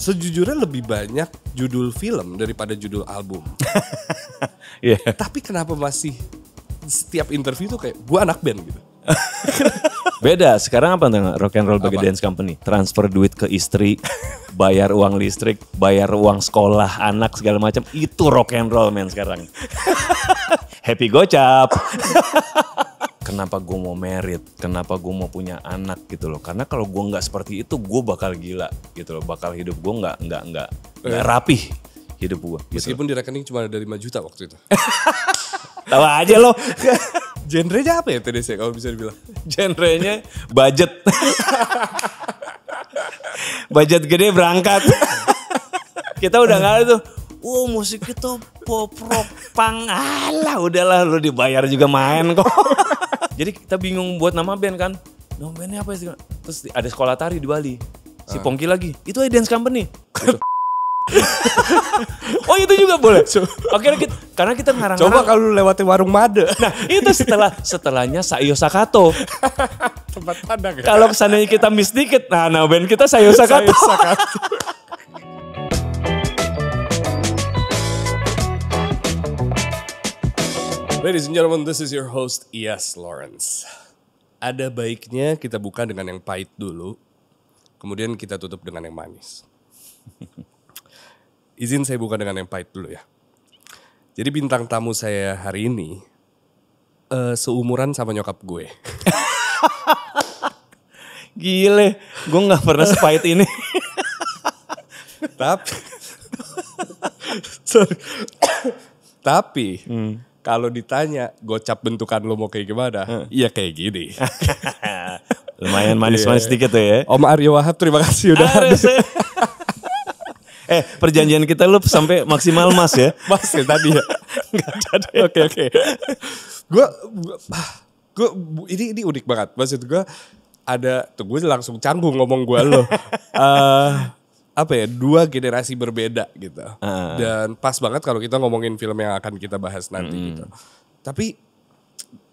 sejujurnya lebih banyak judul film daripada judul album. yeah. Tapi kenapa masih setiap interview tuh kayak gue anak band gitu. Beda, sekarang apa tuh rock and roll bagi apa? dance company? Transfer duit ke istri, bayar uang listrik, bayar uang sekolah anak segala macam. Itu rock and roll men sekarang. Happy gocap kenapa gue mau merit kenapa gue mau punya anak gitu loh karena kalau gue nggak seperti itu gue bakal gila gitu loh bakal hidup gue nggak nggak nggak nggak eh. rapih hidup gue gitu meskipun loh. di rekening cuma ada 5 juta waktu itu tahu aja loh genre nya apa ya TDC kalau bisa dibilang Genre nya budget budget gede berangkat kita udah nggak ada tuh wow musik itu pop rock pang alah udahlah lu dibayar juga main kok jadi kita bingung buat nama band kan nama bandnya apa sih terus ada sekolah tari di Bali si uh. Pongki lagi itu dance company gitu. oh itu juga boleh. Akhirnya kita, karena kita ngarang, Coba kalau lewati warung made. Nah itu setelah setelahnya Sayo Sakato. Tempat padang. Ya? Kalau kesannya kita miss dikit, nah nah band kita Sayo Sakato. Sayo Sakato. Ladies and gentlemen, this is your host, Yes Lawrence. Ada baiknya kita buka dengan yang pahit dulu, kemudian kita tutup dengan yang manis. Izin saya buka dengan yang pahit dulu ya. Jadi bintang tamu saya hari ini uh, seumuran sama nyokap gue. Gile, gue nggak pernah sepahit ini. tapi, tapi hmm kalau ditanya gocap bentukan lo mau kayak gimana? Iya hmm. kayak gini. Lumayan manis-manis yeah. dikit tuh ya. Om Aryo Wahab terima kasih udah hadir. eh perjanjian kita lo sampai maksimal mas ya. mas ya tadi ya. ya. Oke oke. Gue gue ah, ini ini unik banget. Maksud gue ada tuh gue langsung canggung ngomong gue lo. Uh, apa ya dua generasi berbeda gitu uh. dan pas banget kalau kita ngomongin film yang akan kita bahas nanti hmm. gitu tapi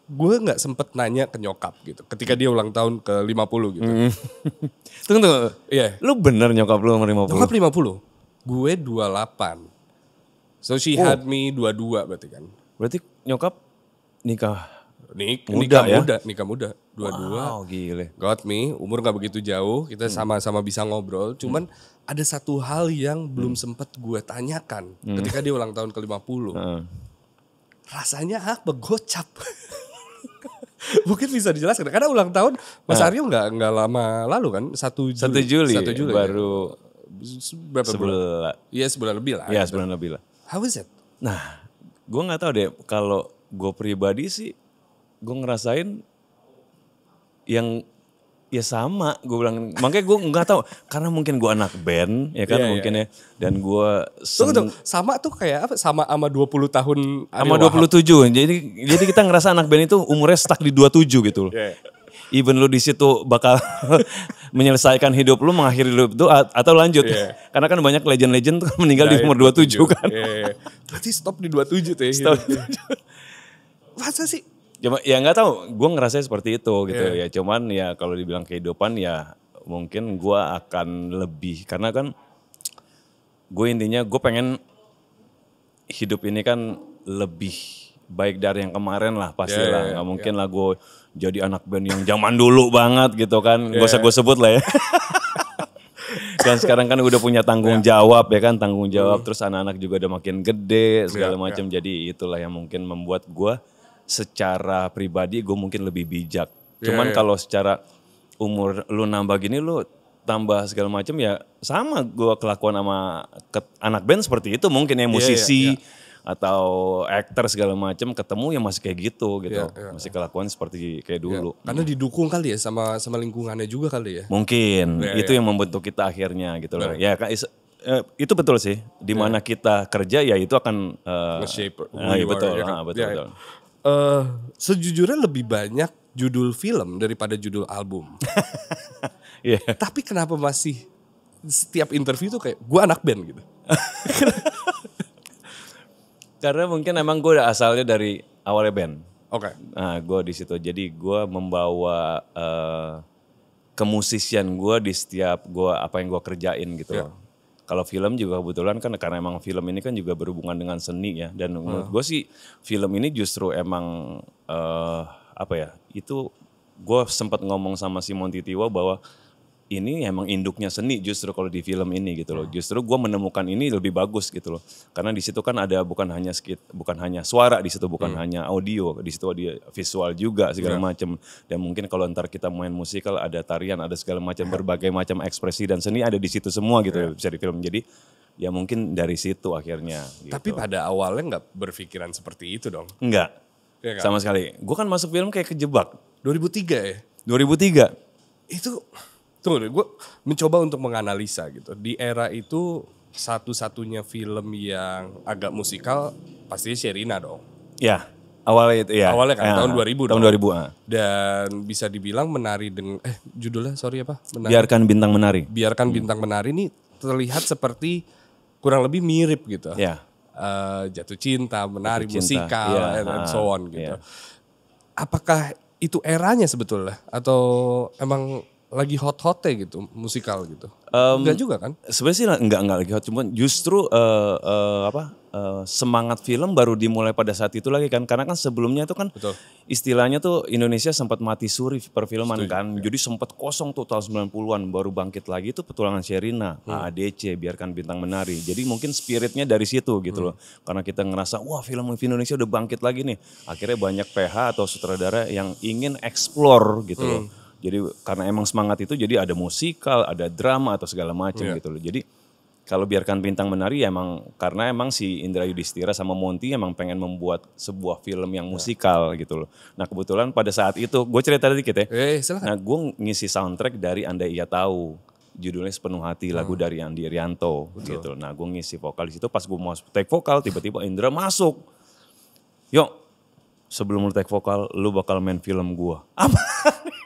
gue nggak sempet nanya ke nyokap gitu ketika dia ulang tahun ke 50 gitu mm. tunggu tunggu iya yeah. lu bener nyokap lu sama puluh nyokap puluh gue 28 so she oh. had me 22 berarti kan berarti nyokap nikah Nik, muda nikah ya? muda, nikah muda, dua-dua. Wow, gile. Got me, umur gak begitu jauh, kita mm. sama-sama hmm. bisa ngobrol. Cuman hmm ada satu hal yang belum hmm. sempat gue tanyakan hmm. ketika dia ulang tahun ke-50. Hmm. Rasanya apa gocap? Mungkin bisa dijelaskan karena ulang tahun Mas Aryo nggak nggak lama lalu kan? Satu Juli. Satu Juli, satu Juli baru ya? berapa sebulan. bulan? Iya sebulan lebih lah. Iya sebulan lebih lah. How is it? Nah, gue nggak tahu deh. Kalau gue pribadi sih, gue ngerasain yang ya sama gue bilang makanya gue nggak tahu karena mungkin gue anak band ya kan yeah, iya, mungkin yeah. ya dan gue sen... tuh, tuh, sama tuh kayak apa sama sama 20 tahun sama 27 Wahab. jadi jadi kita ngerasa anak band itu umurnya stuck di 27 gitu loh yeah. even lu di situ bakal menyelesaikan hidup lu mengakhiri hidup itu atau lanjut yeah. karena kan banyak legend-legend tuh meninggal yeah, di nah, umur 27 kan yeah, yeah. Iya. berarti stop di 27 tuh ya stop gitu. masa sih Cuma ya nggak tahu, gue ngerasa seperti itu gitu yeah. ya. Cuman ya kalau dibilang kehidupan ya mungkin gue akan lebih karena kan gue intinya gue pengen hidup ini kan lebih baik dari yang kemarin lah pastilah iya, yeah, yeah, yeah, mungkin yeah. lah gue jadi anak band yang zaman dulu banget gitu kan yeah. gak gue sebut lah ya kan sekarang kan udah punya tanggung iya. jawab ya kan tanggung jawab iya. terus anak-anak juga udah makin gede segala yeah, macam jadi itulah yang mungkin membuat gue secara pribadi gue mungkin lebih bijak. Iya, Cuman yeah, yeah. kalau secara umur lu nambah gini lu tambah segala macam ya sama gue kelakuan sama ke, anak band seperti itu mungkin ya musisi yeah, yeah, yeah. atau aktor segala macam ketemu ya masih kayak gitu gitu. Yeah, yeah. Masih kelakuan seperti kayak iya. dulu. Yeah. Karena didukung kali ya sama sama lingkungannya juga kali ya. Mungkin yeah, itu yang membentuk kita akhirnya gitu loh. Yeah. Ya eh, itu betul sih. dimana yeah. kita kerja ya itu akan uh, shape Uh, betul, ya, kan? ah, betul, yeah. betul uh, sejujurnya lebih banyak judul film daripada judul album. yeah. Tapi kenapa masih setiap interview tuh kayak gue anak band gitu. Karena mungkin emang gue asalnya dari awalnya band. Oke. Okay. Nah, gue di situ. Jadi gue membawa uh, kemusisian gue di setiap gue apa yang gue kerjain gitu. Yeah. Kalau film juga kebetulan kan karena emang film ini kan juga berhubungan dengan seni ya dan menurut hmm. gue sih film ini justru emang uh, apa ya itu gue sempat ngomong sama Simon Titiwa bahwa ini emang induknya seni justru kalau di film ini gitu loh. Ah. Justru gue menemukan ini lebih bagus gitu loh. Karena di situ kan ada bukan hanya skit, bukan hanya suara di situ, bukan hmm. hanya audio, di situ ada visual juga segala yeah. macam. Dan mungkin kalau ntar kita main musikal ada tarian, ada segala macam ya. berbagai macam ekspresi dan seni ada di situ semua gitu yeah. bisa di film. Jadi ya mungkin dari situ akhirnya. Gitu. Tapi pada awalnya nggak berpikiran seperti itu dong. Enggak. Ya, kan? Sama sekali. Gue kan masuk film kayak kejebak. 2003 ya? 2003. Itu tunggu gue mencoba untuk menganalisa gitu di era itu satu-satunya film yang agak musikal pasti Sherina dong ya awalnya itu ya awalnya kan ya, tahun 2000 tahun dong. 2000 ah dan bisa dibilang menari dengan eh judulnya sorry apa menari. biarkan bintang menari biarkan bintang menari ini terlihat seperti kurang lebih mirip gitu ya uh, jatuh cinta menari jatuh cinta. musikal ya, and, and so on gitu ya. apakah itu eranya sebetulnya atau emang lagi hot-hotnya gitu musikal gitu? Um, enggak juga kan? Sebenarnya sih enggak enggak lagi hot, cuman justru uh, uh, apa uh, semangat film baru dimulai pada saat itu lagi kan, karena kan sebelumnya itu kan Betul. istilahnya tuh Indonesia sempat mati suri perfilman Setuju, kan, ya. jadi sempat kosong tuh tahun 90-an baru bangkit lagi itu petualangan Sherina, hmm. AADC, biarkan bintang menari, jadi mungkin spiritnya dari situ gitu hmm. loh, karena kita ngerasa wah film Indonesia udah bangkit lagi nih, akhirnya banyak PH atau sutradara yang ingin explore gitu hmm. loh jadi karena emang semangat itu jadi ada musikal, ada drama atau segala macam yeah. gitu loh. Jadi kalau biarkan bintang menari ya emang karena emang si Indra Yudhistira sama Monty emang pengen membuat sebuah film yang iya. musikal yeah. gitu loh. Nah kebetulan pada saat itu gue cerita dikit ya. Eh, silakan. Nah gue ngisi soundtrack dari Andai Ia Tahu judulnya sepenuh hati lagu hmm. dari Andi Rianto Betul. gitu. Nah gue ngisi vokal di situ pas gue mau take vokal tiba-tiba Indra masuk. Yuk sebelum lu take vokal lu bakal main film gua. Apa?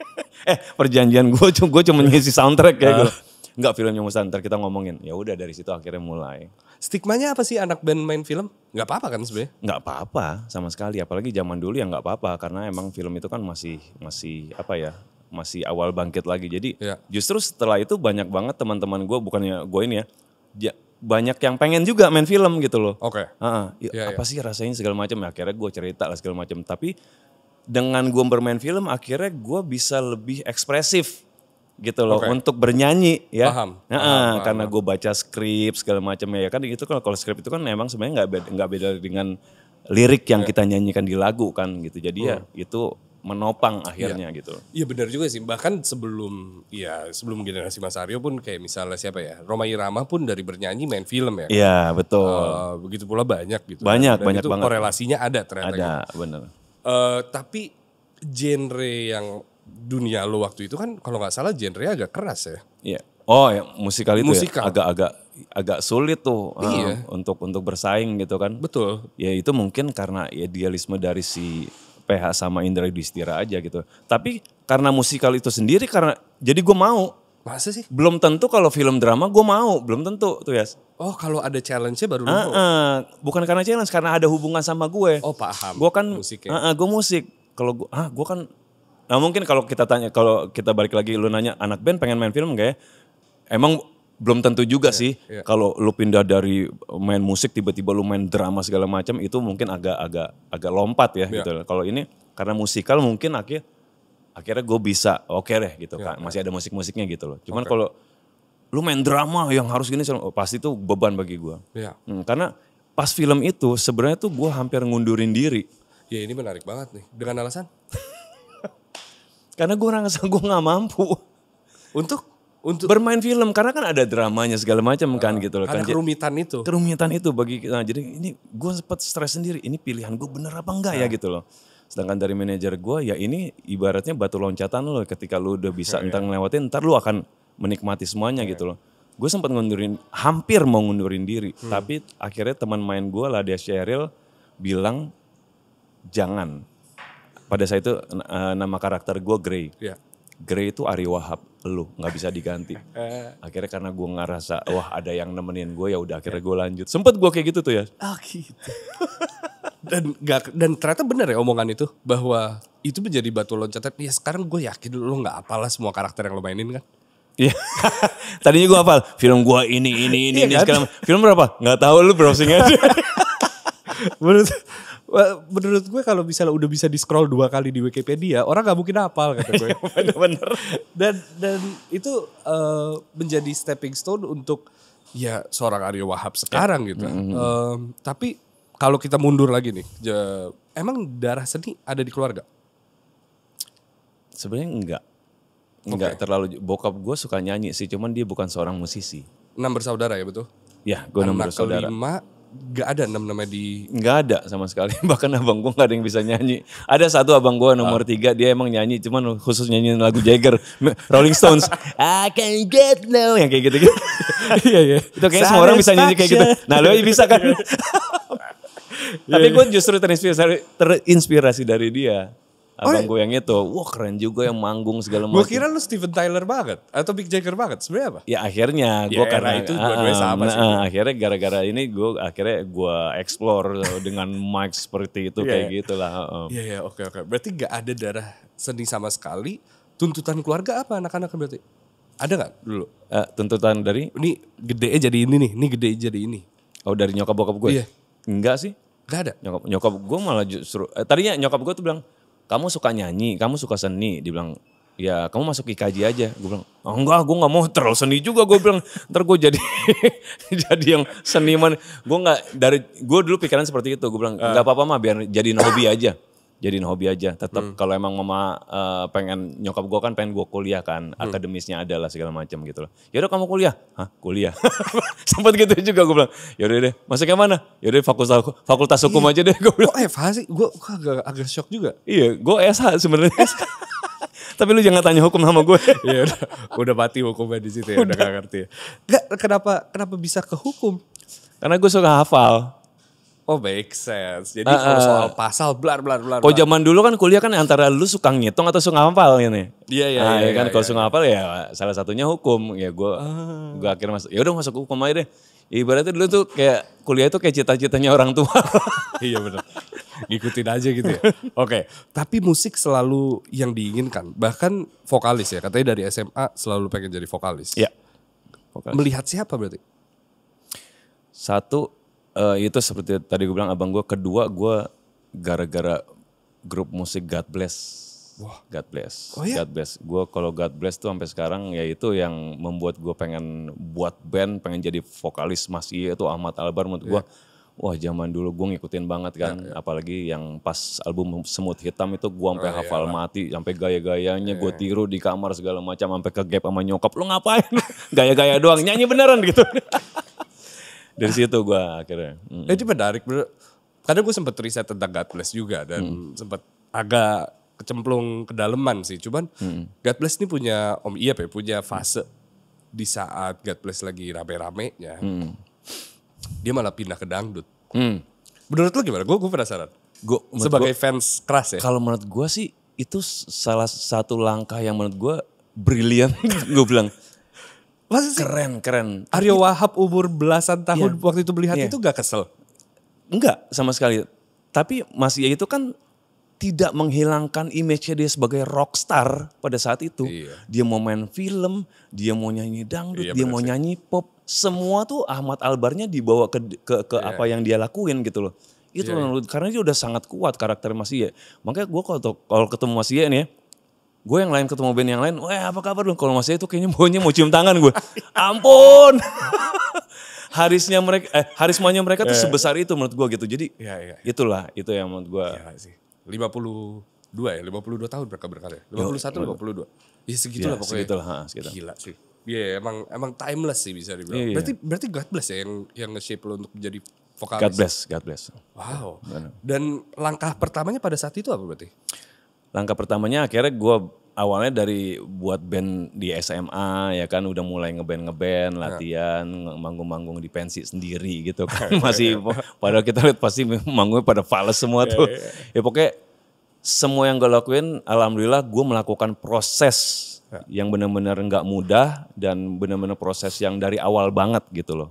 eh perjanjian gua cuma gua cuma ngisi soundtrack kayak Uh. Gitu. Enggak film yang soundtrack kita ngomongin. Ya udah dari situ akhirnya mulai. Stigmanya apa sih anak band main film? Enggak apa-apa kan sebenarnya? Enggak apa-apa sama sekali apalagi zaman dulu ya enggak apa-apa karena emang film itu kan masih masih apa ya? masih awal bangkit lagi. Jadi ya. justru setelah itu banyak banget teman-teman gue bukannya gue ini ya, banyak yang pengen juga main film gitu loh. Oke. Okay. Uh-uh. Yeah, apa yeah. sih rasanya segala macam? Ya, akhirnya gue cerita lah segala macam. Tapi dengan gue bermain film, akhirnya gue bisa lebih ekspresif gitu loh okay. untuk bernyanyi ya. Paham. -uh. paham, paham karena gue baca skrip segala macam ya kan itu kan kalau skrip itu kan memang sebenarnya nggak beda, beda dengan lirik yang yeah. kita nyanyikan di lagu kan gitu. Jadi uh. ya hmm. itu menopang iya. akhirnya ya. gitu. Iya benar juga sih. Bahkan sebelum ya sebelum generasi Mas Aryo pun kayak misalnya siapa ya Roma Irama pun dari bernyanyi main film ya. Iya kan? betul. Uh, begitu pula banyak gitu. Banyak Dan banyak itu banget. Korelasinya ada ternyata. Ada gitu. benar. Uh, tapi genre yang dunia lo waktu itu kan kalau nggak salah genre agak keras ya. Iya. Oh ya musikal itu musikal. ya agak-agak agak sulit tuh eh, iya. uh, untuk untuk bersaing gitu kan. Betul. Ya itu mungkin karena idealisme dari si PH sama Indra Yudhistira aja gitu. Tapi karena musikal itu sendiri karena jadi gue mau. Masa sih? Belum tentu kalau film drama gue mau, belum tentu tuh ya. Oh kalau ada challenge-nya baru uh, uh, Bukan karena challenge, karena ada hubungan sama gue. Oh paham. Gue kan, ya? Uh, uh, gue musik. Kalau gue, ah gue kan, nah mungkin kalau kita tanya, kalau kita balik lagi lu nanya anak band pengen main film gak ya? Emang belum tentu juga yeah, sih yeah. kalau lu pindah dari main musik tiba-tiba lu main drama segala macam itu mungkin agak agak agak lompat ya yeah. gitu. Kalau ini karena musikal mungkin akhir akhirnya gue bisa oke okay deh gitu yeah, kan. Iya. Masih ada musik-musiknya gitu loh. Cuman okay. kalau lu main drama yang harus gini oh, pasti itu beban bagi gue. Yeah. Hmm, karena pas film itu sebenarnya tuh gue hampir ngundurin diri. Ya ini menarik banget nih. Dengan alasan? karena gue ngerasa gue nggak mampu. Untuk untuk bermain film karena kan ada dramanya segala macam ah, kan gitu loh kan. kerumitan itu kerumitan itu bagi kita nah jadi ini gue sempat stres sendiri ini pilihan gue bener apa enggak nah. ya ah. gitu loh sedangkan dari manajer gue ya ini ibaratnya batu loncatan loh ketika lo udah bisa iya. entar ngelewatin yeah. ntar lo akan menikmati semuanya gitu iya. loh gue sempat ngundurin hampir mau ngundurin diri hmm. tapi akhirnya teman main gue lah Ladia Cheryl bilang jangan pada saat itu eh, nama karakter gue Grey yeah. Grey itu Ari Wahab lu nggak bisa diganti eh. akhirnya karena gue nggak rasa wah ada yang nemenin gue ya udah akhirnya gue lanjut sempet gue kayak gitu tuh ya oh gitu dan gak, dan ternyata bener ya omongan itu bahwa itu menjadi batu loncatan ya sekarang gue yakin lu nggak apalah semua karakter yang lo mainin kan Iya. Tadinya gue hafal film gue ini ini ini, iya ini kan? sekarang film berapa? Nggak tahu lu browsing aja. menurut gue kalau misalnya udah bisa di scroll dua kali di Wikipedia orang nggak mungkin hafal kata gue bener-bener dan dan itu uh, menjadi stepping stone untuk ya seorang Aryo Wahab sekarang gitu mm -hmm. uh, tapi kalau kita mundur lagi nih emang darah seni ada di keluarga sebenarnya enggak enggak okay. terlalu bokap gue suka nyanyi sih cuman dia bukan seorang musisi enam bersaudara ya betul ya gue enam bersaudara kelima gak ada enam nama di nggak ada sama sekali bahkan abang gue gak ada yang bisa nyanyi ada satu abang gue nomor ah. tiga dia emang nyanyi cuman khusus nyanyiin lagu Jagger Rolling Stones I can get no yang kayak gitu gitu iya iya itu kayak semua orang bisa nyanyi kayak gitu nah lo bisa kan tapi gue justru terinspirasi dari dia abang gue yang itu. Wah keren juga yang manggung segala macam. Gue kira lu Steven Tyler banget atau Big Jagger banget. Sebenarnya apa? Ya akhirnya gue ya, karena itu uh, ah, dua sama nah, sih. Uh, akhirnya gara-gara ini gue akhirnya gue explore dengan mic seperti itu yeah. kayak iya. gitulah. Iya iya oke oke. Berarti gak ada darah seni sama sekali. Tuntutan keluarga apa anak-anak berarti? Ada gak dulu? Uh, tuntutan dari? Ini gede jadi ini nih, ini gede jadi ini. Oh dari nyokap bokap gue? Iya. Enggak sih. Gak ada. Nyokap, nyokap gue malah justru, eh, tadinya nyokap gue tuh bilang, kamu suka nyanyi, kamu suka seni, dibilang ya kamu masuk kaji aja. Gue bilang, oh, enggak gue nggak mau terlalu seni juga. Gue bilang, ntar gue jadi jadi yang seniman. Gue nggak dari, gue dulu pikiran seperti itu. Gue bilang, ah. nggak apa-apa mah biar jadi hobi aja jadiin hobi aja. Tetap hmm. kalau emang mama uh, pengen nyokap gue kan pengen gue kuliah kan, hmm. akademisnya adalah segala macam gitu loh. Yaudah kamu kuliah, hah kuliah. Sempat gitu juga gue bilang, yaudah deh masuknya mana? Yaudah fakultas fakultas hukum iya. aja deh gue bilang. Kok sih? Gue agak agak shock juga. Iya, gue SH sebenarnya. Tapi lu jangan tanya hukum sama gue. Iya udah, udah mati hukumnya di situ ya, udah, udah gak ngerti. Ya. Gak, kenapa kenapa bisa ke hukum? Karena gue suka hafal. Oh make sense. Jadi uh, kalau soal pasal blar blar blar. Kalau zaman dulu kan kuliah kan antara lu suka ngitung atau suka ngapal ini. Gitu iya iya. Nah, iya, ya kan iya, kalau iya. suka ngapal ya salah satunya hukum. Ya gue uh, ah. gue akhirnya masuk. Ya udah masuk hukum aja deh. Ya, ibaratnya dulu tuh kayak kuliah itu kayak cita-citanya orang tua. iya benar. Ngikutin aja gitu ya. Oke, okay. tapi musik selalu yang diinginkan. Bahkan vokalis ya, katanya dari SMA selalu pengen jadi vokalis. Iya. Melihat siapa berarti? Satu uh, itu seperti tadi gue bilang abang gue kedua gue gara-gara grup musik God Bless Wah. God bless. Oh, iya? God bless. Gue kalau God bless tuh sampai sekarang ya itu yang membuat gue pengen buat band, pengen jadi vokalis Mas I itu Ahmad Albar menurut gue. Yeah. Wah zaman dulu gue ngikutin banget kan, yeah, yeah. apalagi yang pas album Semut Hitam itu gue sampai oh, iya, hafal iya, mati, sampai gaya-gayanya gue iya. tiru di kamar segala macam, sampai ke gap sama nyokap. Lu ngapain? Gaya-gaya doang, nyanyi beneran gitu. dari situ gue akhirnya. Mm. Itu menarik bro. Karena gue sempat riset tentang God Bless juga dan mm. sempat agak kecemplung kedalaman sih. Cuman mm. God Bless ini punya Om iya ya punya fase di saat God Bless lagi rame-ramenya. Mm. Dia malah pindah ke dangdut. Mm. Menurut lo gimana? Gue penasaran. Gua, sebagai gua, fans keras ya. Kalau menurut gue sih itu salah satu langkah yang menurut gue brilian. gue bilang Masa Keren, keren. Aryo Wahab umur belasan tahun yeah. waktu itu melihat yeah. itu gak kesel? Enggak sama sekali. Tapi Mas Ia itu kan tidak menghilangkan image dia sebagai rockstar pada saat itu. Iya. Dia mau main film, dia mau nyanyi dangdut, iya, dia mau sih. nyanyi pop. Semua tuh Ahmad Albarnya dibawa ke ke, ke yeah. apa yang dia lakuin gitu loh. Itu yeah. Iya, iya. karena dia udah sangat kuat karakter Mas Iya. Makanya gue kalau ketemu Mas Iya nih ya, gue yang lain ketemu band yang lain, wah apa kabar dong? Kalau masih itu kayaknya maunya mau cium tangan gue. Ampun. Harisnya mereka, eh, harismanya mereka tuh eh. sebesar itu menurut gue gitu. Jadi ya, ya. itulah itu yang menurut gue. Iya sih. dua ya, lima puluh dua tahun mereka berkarya. 51, puluh 52. Ya segitulah lah iya, pokoknya. Segitulah, ha, segitulah. Gila sih. Iya yeah, emang emang timeless sih bisa dibilang. Yeah, berarti yeah. berarti God bless ya yang yang nge-shape lo untuk menjadi vokalis. God bless, God bless. Wow. Dan langkah pertamanya pada saat itu apa berarti? langkah pertamanya akhirnya gue awalnya dari buat band di SMA ya kan udah mulai ngeband ngeband iya. latihan ya. manggung-manggung di pensi sendiri gitu kan iya, masih iya. pada kita lihat pasti manggungnya pada fals semua tuh ya, pokoknya semua yang gue lakuin alhamdulillah gue melakukan proses yang benar-benar nggak mudah dan benar-benar proses yang dari awal banget gitu loh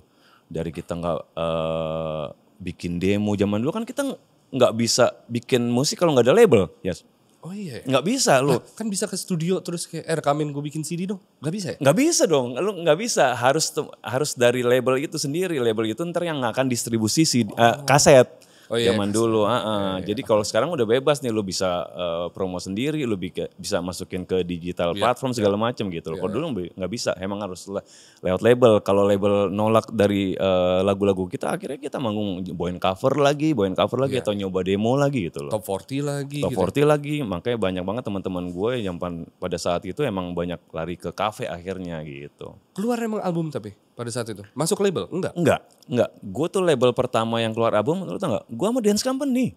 dari kita nggak uh, bikin demo zaman dulu kan kita nggak bisa bikin musik kalau nggak ada label yes. Oh iya. Ya? Nggak bisa lu. Nah, kan bisa ke studio terus kayak eh, rekamin gue bikin CD dong. Gak bisa ya? Nggak bisa dong. Lu nggak bisa. Harus harus dari label itu sendiri. Label itu ntar yang akan distribusi CD, oh. Eh, uh, kaset oh, iya, zaman iya. dulu. Uh, uh. iya. Jadi kalau sekarang udah bebas nih lu bisa uh, promo sendiri, lu bisa masukin ke digital yeah. platform iya. segala yeah. macam gitu. Yeah. Kalau dulu nggak bisa, emang harus le lewat label. Kalau label nolak dari eh, lagu-lagu uh, kita, akhirnya kita manggung boin cover lagi, boin cover lagi yeah. atau nyoba demo lagi gitu loh. Top 40 lagi. Top 40 gitu. lagi, makanya banyak banget teman-teman gue yang pada saat itu emang banyak lari ke cafe akhirnya gitu. Keluar emang album tapi pada saat itu? Masuk label? Enggak? Enggak, enggak. Gue tuh label pertama yang keluar album, lu tau nggak? gue sama Dance Company. nih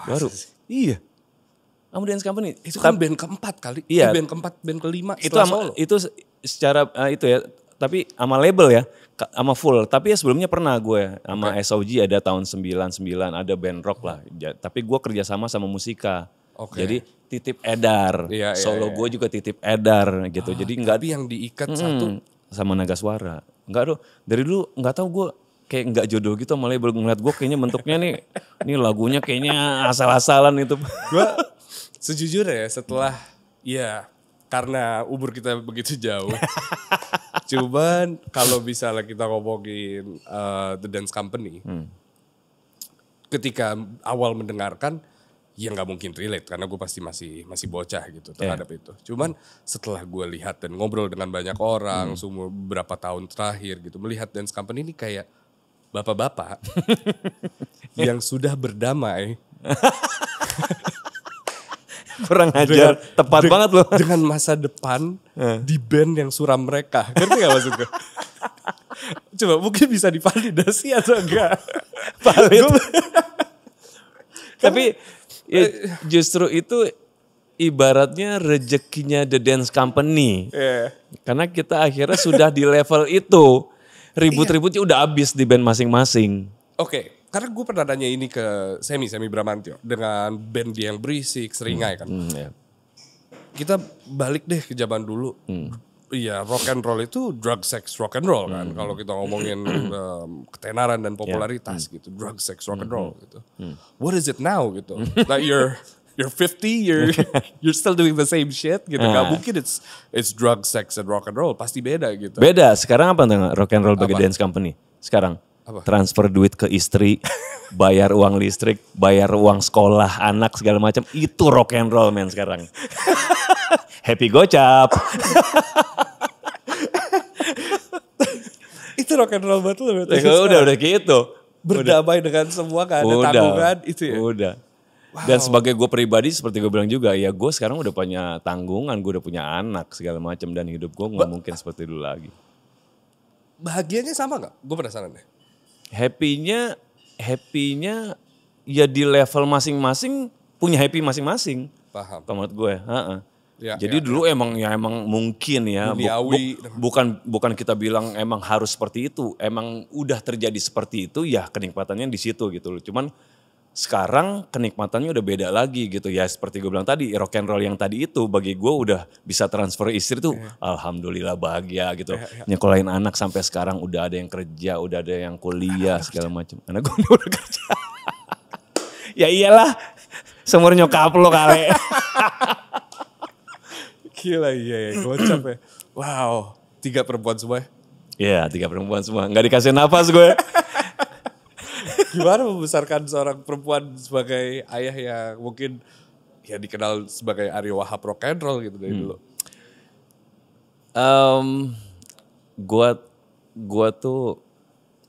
Baru. Iya. Sama Dance Company. Itu kan band keempat kali. Iya. Eh, band keempat, band kelima itu ama, Itu secara uh, itu ya. Tapi sama label ya, sama full. Tapi ya sebelumnya pernah gue ya, sama okay. SOG ada tahun 99, ada band rock lah. Ja, tapi gue kerjasama sama Musika. Okay. Jadi titip edar. Iya, iya Solo iya, iya. gue juga titip edar gitu. Ah, Jadi enggak tapi yang diikat hmm, satu sama Nagaswara. Enggak dong Dari dulu enggak tahu gue kayak nggak jodoh gitu sama label ngeliat gue kayaknya bentuknya nih ini lagunya kayaknya asal-asalan itu gue sejujurnya ya, setelah ya karena umur kita begitu jauh cuman kalau misalnya kita ngomongin uh, The Dance Company hmm. ketika awal mendengarkan ya nggak mungkin relate karena gue pasti masih masih bocah gitu iya. terhadap yeah. itu cuman setelah gue lihat dan ngobrol dengan banyak orang hmm. semua berapa tahun terakhir gitu melihat Dance Company ini kayak bapak-bapak yang sudah berdamai kurang ajar dengan, tepat de banget loh dengan masa depan eh. di band yang suram mereka ngerti gak maksud gue coba mungkin bisa divalidasi atau enggak valid tapi ya, justru itu ibaratnya rezekinya the dance company yeah. karena kita akhirnya sudah di level itu ribut-ributnya udah abis di band masing-masing. Oke, okay. karena gue pernah nanya ini ke Semi, Semi Bramantio. Dengan band yang berisik, seringai kan. Hmm, iya. Kita balik deh ke zaman dulu. Hmm. Iya, rock and roll itu drug sex rock and roll kan. Hmm. Kalau kita ngomongin um, ketenaran dan popularitas yeah. gitu, drug sex rock and roll hmm. gitu. Hmm. What is it now gitu? that you're you're 50, you're you're still doing the same shit gitu. Nah. Gak mungkin it's it's drug, sex and rock and roll. Pasti beda gitu. Beda. Sekarang apa dengan rock and roll bagi apa? dance company? Sekarang apa? transfer duit ke istri, bayar uang listrik, bayar uang sekolah anak segala macam. Itu rock and roll men sekarang. Happy gocap. itu rock and roll banget lu Ya, udah udah gitu. Berdamai udah. dengan semua Ada tanggungan itu ya. Udah. Dan sebagai gue pribadi seperti gue bilang juga ya gue sekarang udah punya tanggungan, gue udah punya anak segala macam dan hidup gue nggak mungkin seperti dulu lagi. Bahagianya sama nggak? Gue penasaran deh. happynya nya ya di level masing-masing punya happy masing-masing. Paham. Kamu gue. Ha Ya, Jadi ya, dulu ya. emang ya emang mungkin ya bu, bu, bukan bukan kita bilang emang harus seperti itu, emang udah terjadi seperti itu ya kenikmatannya di situ gitu loh. Cuman sekarang kenikmatannya udah beda lagi gitu ya seperti gue bilang tadi rock and roll yang tadi itu bagi gue udah bisa transfer istri tuh yeah. alhamdulillah bahagia gitu yeah, yeah. nyekolahin anak sampai sekarang udah ada yang kerja udah ada yang kuliah anak segala macam anak gue udah kerja ya iyalah semur nyokap lo kali gila iya, iya. ya gue capek wow tiga perempuan semua ya iya, tiga perempuan semua. Nggak dikasih nafas gue. Ya gimana membesarkan seorang perempuan sebagai ayah yang mungkin ya dikenal sebagai Aryo Wahab rock and roll gitu dari hmm. dulu? Um, gua gua tuh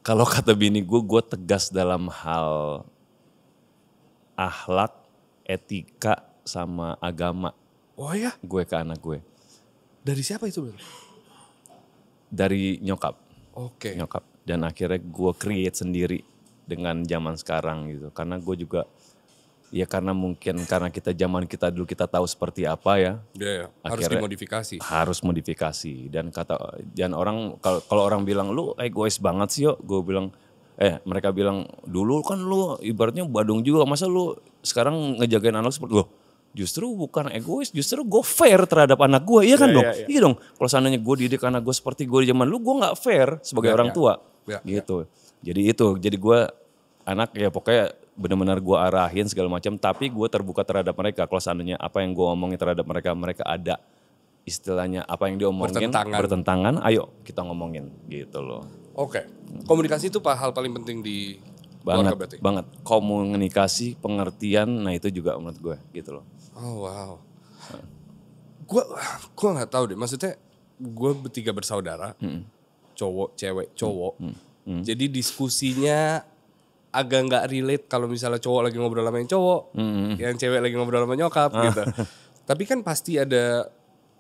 kalau kata bini gue, gue tegas dalam hal ahlak, etika, sama agama. Oh ya? Gue ke anak gue. Dari siapa itu? Bro? Dari nyokap. Oke. Okay. Nyokap. Dan akhirnya gue create sendiri dengan zaman sekarang gitu. Karena gue juga ya karena mungkin karena kita zaman kita dulu kita tahu seperti apa ya. Iya, yeah, harus dimodifikasi. Harus modifikasi dan kata dan orang kalau kalau orang bilang lu egois banget sih yo, gue bilang eh mereka bilang dulu kan lu ibaratnya Badung juga masa lu sekarang ngejagain anak seperti lo justru bukan egois, justru gue fair terhadap anak gue, iya kan yeah, dong? Yeah, yeah. Iya dong. Kalau seandainya gue didik anak gue seperti gue di zaman lu, gue nggak fair sebagai yeah, orang yeah. tua, yeah, iya. gitu. Yeah. Jadi itu, jadi gue anak ya pokoknya benar-benar gue arahin segala macam tapi gue terbuka terhadap mereka kalau seandainya apa yang gue omongin terhadap mereka mereka ada istilahnya apa yang diomongin bertentangan, bertentangan ayo kita ngomongin gitu loh oke okay. komunikasi itu hal paling penting di banget berarti. banget komunikasi pengertian nah itu juga menurut gue gitu loh oh wow gue gue nggak tahu deh maksudnya gue bertiga bersaudara hmm. cowok cewek cowok Hmm Hmm. Jadi diskusinya agak nggak relate kalau misalnya cowok lagi ngobrol sama yang cowok, hmm. yang cewek lagi ngobrol sama nyokap ah. gitu. Tapi kan pasti ada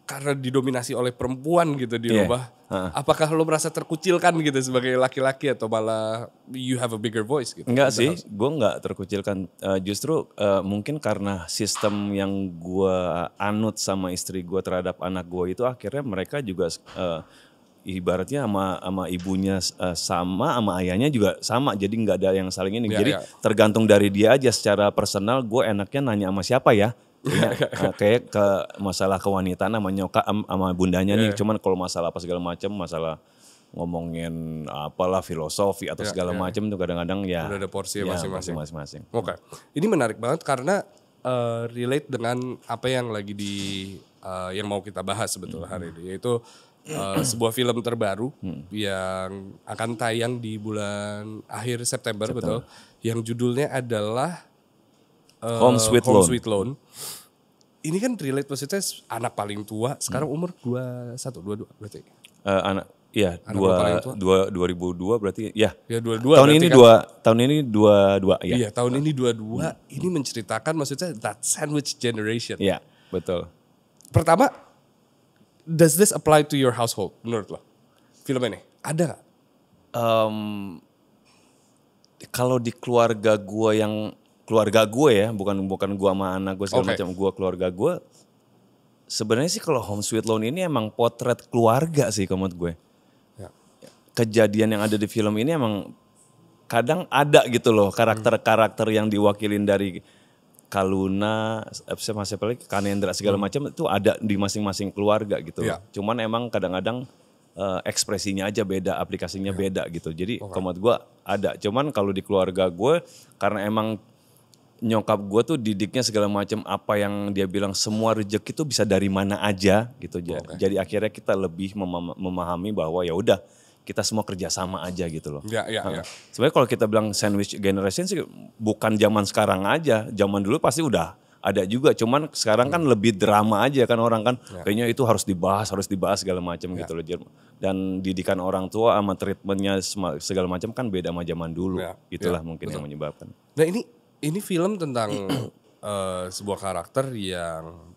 karena didominasi oleh perempuan gitu di iya. rumah. Ah. Apakah lo merasa terkucilkan gitu sebagai laki-laki atau malah you have a bigger voice gitu? Enggak sih, gue nggak terkucilkan. Uh, justru uh, mungkin karena sistem yang gue anut sama istri gue terhadap anak gue itu akhirnya mereka juga uh, ibaratnya sama sama ibunya eh, sama sama ayahnya juga sama jadi nggak ada yang saling ini ya, jadi ya. tergantung dari dia aja secara personal gue enaknya nanya sama siapa ya Ya, kayak ke masalah kewanitaan sama nyokap sama bundanya yeah. nih iya. cuman kalau masalah apa segala macam masalah ngomongin apalah filosofi atau yeah, segala yeah. macam tuh kadang-kadang ya udah ada porsi masing-masing ya, masing-masing. Oke. Okay. Ini menarik banget karena uh, relate dengan apa yang lagi di uh, yang mau kita bahas sebetulnya hmm. hari ini yaitu Eh, sebuah film terbaru hmm. yang akan tayang di bulan akhir September, September. betul yang judulnya adalah uh, Home Sweet Home Loan. Sweet Loan. Ini kan relate maksudnya anak paling tua sekarang hmm. umur dua satu dua dua berarti. Uh, anak ya dua, dua, dua ribu dua berarti ya. Ya dua dua. Tahun ini kan. dua, tahun ini dua dua ya. Iya, tahun ini dua dua. Hmm. Ini menceritakan maksudnya that sandwich generation. ya betul. Pertama does this apply to your household menurut lo? Film ini ada gak? Um, kalau di keluarga gue yang keluarga gue ya, bukan bukan gue sama anak gue segala okay. macam gue keluarga gue. Sebenarnya sih kalau Home Sweet Loan ini emang potret keluarga sih kamu menurut gue. Ya. Kejadian yang ada di film ini emang kadang ada gitu loh karakter-karakter yang diwakilin dari Kaluna, eh, siapa siapa lagi, Kanendra segala hmm. macam itu ada di masing-masing keluarga gitu. Yeah. Iya. Cuman emang kadang-kadang uh, ekspresinya aja beda, aplikasinya yeah. beda gitu. Jadi okay. komat gue ada. Cuman kalau di keluarga gue karena emang nyokap gue tuh didiknya segala macam apa yang dia bilang semua rejeki itu bisa dari mana aja gitu. Okay. Jadi akhirnya kita lebih memahami bahwa ya udah kita semua kerja sama aja gitu loh. Iya Iya. iya. Sebenarnya kalau kita bilang sandwich generation sih bukan zaman sekarang aja, zaman dulu pasti udah ada juga. Cuman sekarang kan hmm. lebih drama aja kan orang kan ya. kayaknya itu harus dibahas, harus dibahas segala macam gitu ya. gitu loh. Dan didikan orang tua sama treatmentnya segala macam kan beda sama zaman dulu. Ya. Itulah ya. mungkin Betul. yang menyebabkan. Nah ini ini film tentang uh, sebuah karakter yang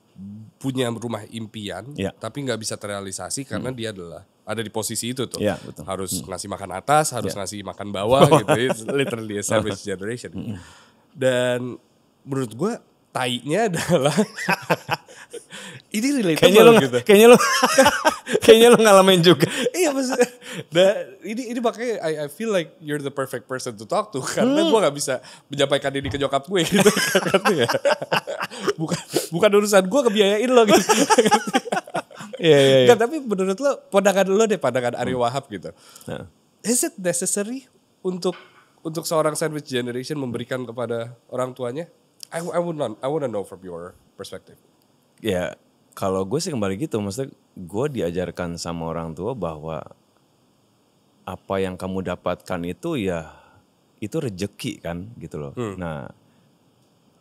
punya rumah impian, ya. tapi nggak bisa terrealisasi karena hmm. dia adalah ada di posisi itu tuh. Yeah, betul. Harus hmm. ngasih makan atas, harus yeah. ngasih makan bawah gitu. Ya. It's literally a sandwich generation. Hmm. Dan menurut gue tai-nya adalah ini relatable kayaknya lo, gitu. Kayaknya lo kayaknya lo ngalamin juga. iya maksudnya. ini ini makanya I, I feel like you're the perfect person to talk to karena hmm. gue gak bisa menyampaikan ini ke nyokap gue gitu. bukan bukan urusan gue kebiayain lo gitu. Iya, iya, iya. tapi menurut lo, pandangan lo deh, pandangan Ari hmm. Wahab gitu. Nah. Is it necessary untuk untuk seorang sandwich generation memberikan kepada orang tuanya? I, I would not, I wanna know from your perspective. Ya, yeah, kalau gue sih kembali gitu, maksudnya gue diajarkan sama orang tua bahwa apa yang kamu dapatkan itu ya itu rejeki kan gitu loh. Hmm. Nah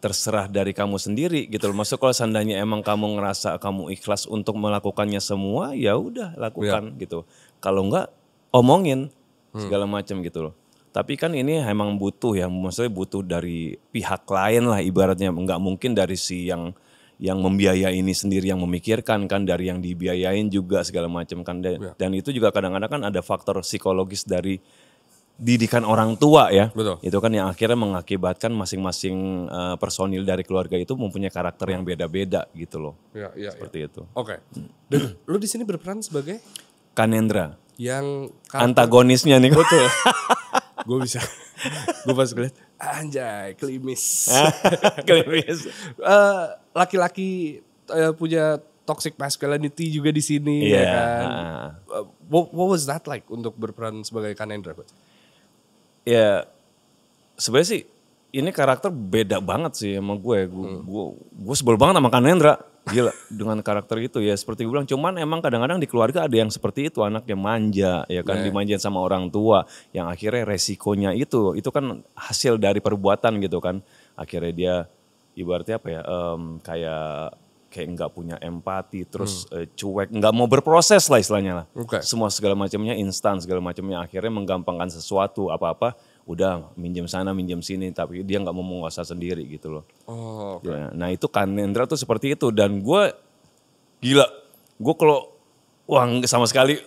terserah dari kamu sendiri gitu loh. Maksud kalau seandainya emang kamu ngerasa kamu ikhlas untuk melakukannya semua, ya udah lakukan yeah. gitu. Kalau enggak omongin hmm. segala macam gitu loh. Tapi kan ini emang butuh ya, maksudnya butuh dari pihak lain lah ibaratnya. Enggak mungkin dari si yang yang membiayai ini sendiri yang memikirkan kan dari yang dibiayain juga segala macam kan dan, yeah. dan itu juga kadang-kadang kan ada faktor psikologis dari didikan orang tua ya. Betul. Itu kan yang akhirnya mengakibatkan masing-masing uh, personil dari keluarga itu mempunyai karakter yang beda-beda gitu loh. Ya, ya, Seperti ya. itu. Oke. Hmm. Okay. lu di sini berperan sebagai Kanendra. Yang karakter... antagonisnya nih. Betul. gue bisa. gue pas ngeliat anjay, klimis. Ah, klimis. uh, laki-laki uh, punya toxic masculinity juga di sini yeah. ya iya, kan. Uh, what, what was that like untuk berperan sebagai Kanendra? ya sebenarnya sih ini karakter beda banget sih sama gue. Gue hmm. gue, gue sebel banget sama Kanendra. Gila dengan karakter itu ya seperti gue bilang cuman emang kadang-kadang di keluarga ada yang seperti itu anak yang manja ya kan yeah. dimanjain sama orang tua yang akhirnya resikonya itu itu kan hasil dari perbuatan gitu kan akhirnya dia ibaratnya apa ya um, kayak kayak nggak punya empati, terus hmm. uh, cuek, nggak mau berproses lah istilahnya lah. Okay. Semua segala macamnya instan, segala macamnya akhirnya menggampangkan sesuatu apa-apa, udah minjem sana, minjem sini, tapi dia nggak mau menguasai sendiri gitu loh. Oh, okay. ya, nah itu Kanendra tuh seperti itu dan gue gila, gue kalau uang sama sekali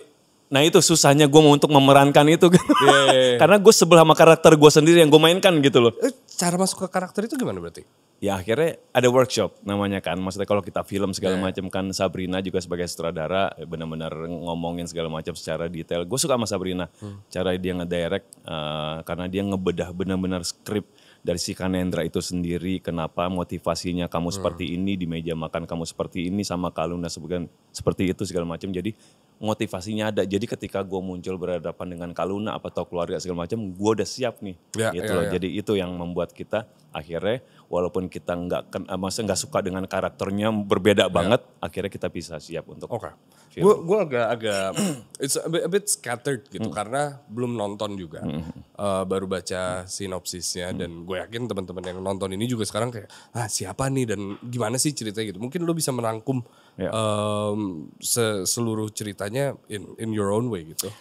Nah itu susahnya gue untuk memerankan itu kan. Yeah, yeah, yeah. Karena gue sebelah sama karakter gue sendiri yang gue mainkan gitu loh. Eh, cara masuk ke karakter itu gimana berarti? Ya akhirnya ada workshop namanya kan. Maksudnya kalau kita film segala yeah. macam kan Sabrina juga sebagai sutradara eh, benar-benar ngomongin segala macam secara detail. Gue suka sama Sabrina. Hmm. Cara dia ngedirect uh, karena dia ngebedah benar-benar skrip dari si Kanendra itu sendiri kenapa motivasinya kamu hmm. seperti hmm. ini di meja makan kamu seperti ini sama Kaluna sebagian seperti itu segala macam jadi motivasinya ada jadi ketika gue muncul berhadapan dengan Kaluna apa atau keluarga segala macam gue udah siap nih ya, gitu ya, loh ya. jadi itu yang membuat kita akhirnya walaupun kita nggak eh, masa nggak suka dengan karakternya berbeda yeah. banget akhirnya kita bisa siap untuk oke okay. gue agak agak it's a bit, a bit scattered gitu mm. karena belum nonton juga mm. uh, baru baca sinopsisnya mm. dan gue yakin teman-teman yang nonton ini juga sekarang kayak ah siapa nih dan gimana sih ceritanya gitu mungkin lo bisa merangkum yeah. Ya. um, se seluruh ceritanya in in your own way gitu oke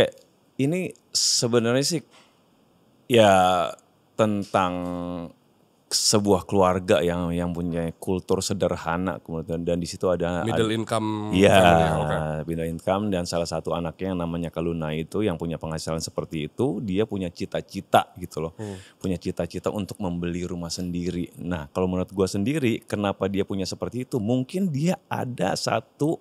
okay. ini sebenarnya sih ya tentang sebuah keluarga yang yang punya kultur sederhana kemudian dan di situ ada middle income iya, ya okay. middle income dan salah satu anaknya yang namanya Kaluna itu yang punya penghasilan seperti itu dia punya cita-cita gitu loh hmm. punya cita-cita untuk membeli rumah sendiri nah kalau menurut gue sendiri kenapa dia punya seperti itu mungkin dia ada satu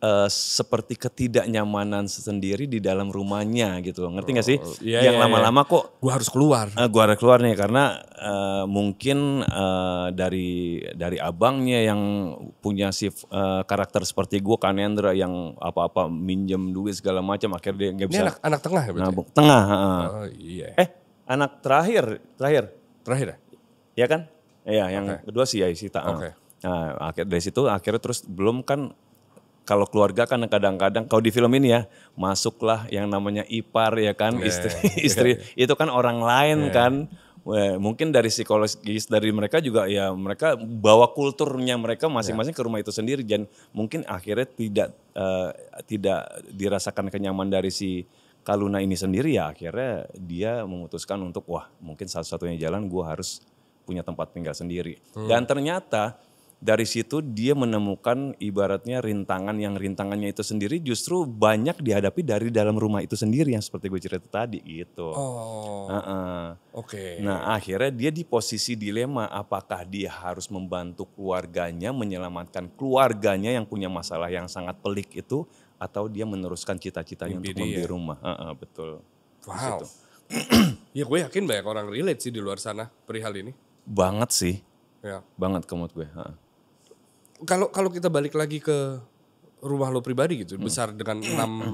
Eh, seperti ketidaknyamanan sendiri di dalam rumahnya gitu loh. Ngerti gak sih? Oh, iya, yang iya, lama-lama iya, iya. kok gua harus keluar. Uh, gua harus keluar nih karena uh, mungkin uh, dari dari abangnya yang punya si uh, karakter seperti gua Kanendra yang apa-apa minjem duit segala macam akhirnya dia nggak bisa. Ini anak anak tengah ya berarti. tengah, uh. oh, iya. Eh, anak terakhir, terakhir. Terakhir ya? Iya kan? Iya, yang okay. kedua si Yaisita. Ah. Oke. Okay. Nah, akhir dari situ akhirnya terus belum kan kalau keluarga kan kadang-kadang kalau di film ini ya masuklah yang namanya ipar ya kan yeah. istri istri itu kan orang lain yeah. kan Weh, mungkin dari psikologis dari mereka juga ya mereka bawa kulturnya mereka masing-masing ke rumah itu sendiri dan mungkin akhirnya tidak uh, tidak dirasakan kenyaman dari si Kaluna ini sendiri ya akhirnya dia memutuskan untuk wah mungkin satu-satunya jalan gue harus punya tempat tinggal sendiri hmm. dan ternyata dari situ dia menemukan ibaratnya rintangan yang rintangannya itu sendiri justru banyak dihadapi dari dalam rumah itu sendiri yang seperti gue cerita tadi gitu. Oh. Uh -uh. Oke. Okay. Nah akhirnya dia di posisi dilema apakah dia harus membantu keluarganya menyelamatkan keluarganya yang punya masalah yang sangat pelik itu atau dia meneruskan cita-citanya untuk membeli ya. rumah. Uh -uh, betul. Wow. ya gue yakin banyak orang relate sih di luar sana perihal ini. Banget sih. Ya. Banget kemot gue. Ha kalau kalau kita balik lagi ke rumah lo pribadi gitu hmm. besar dengan enam iya.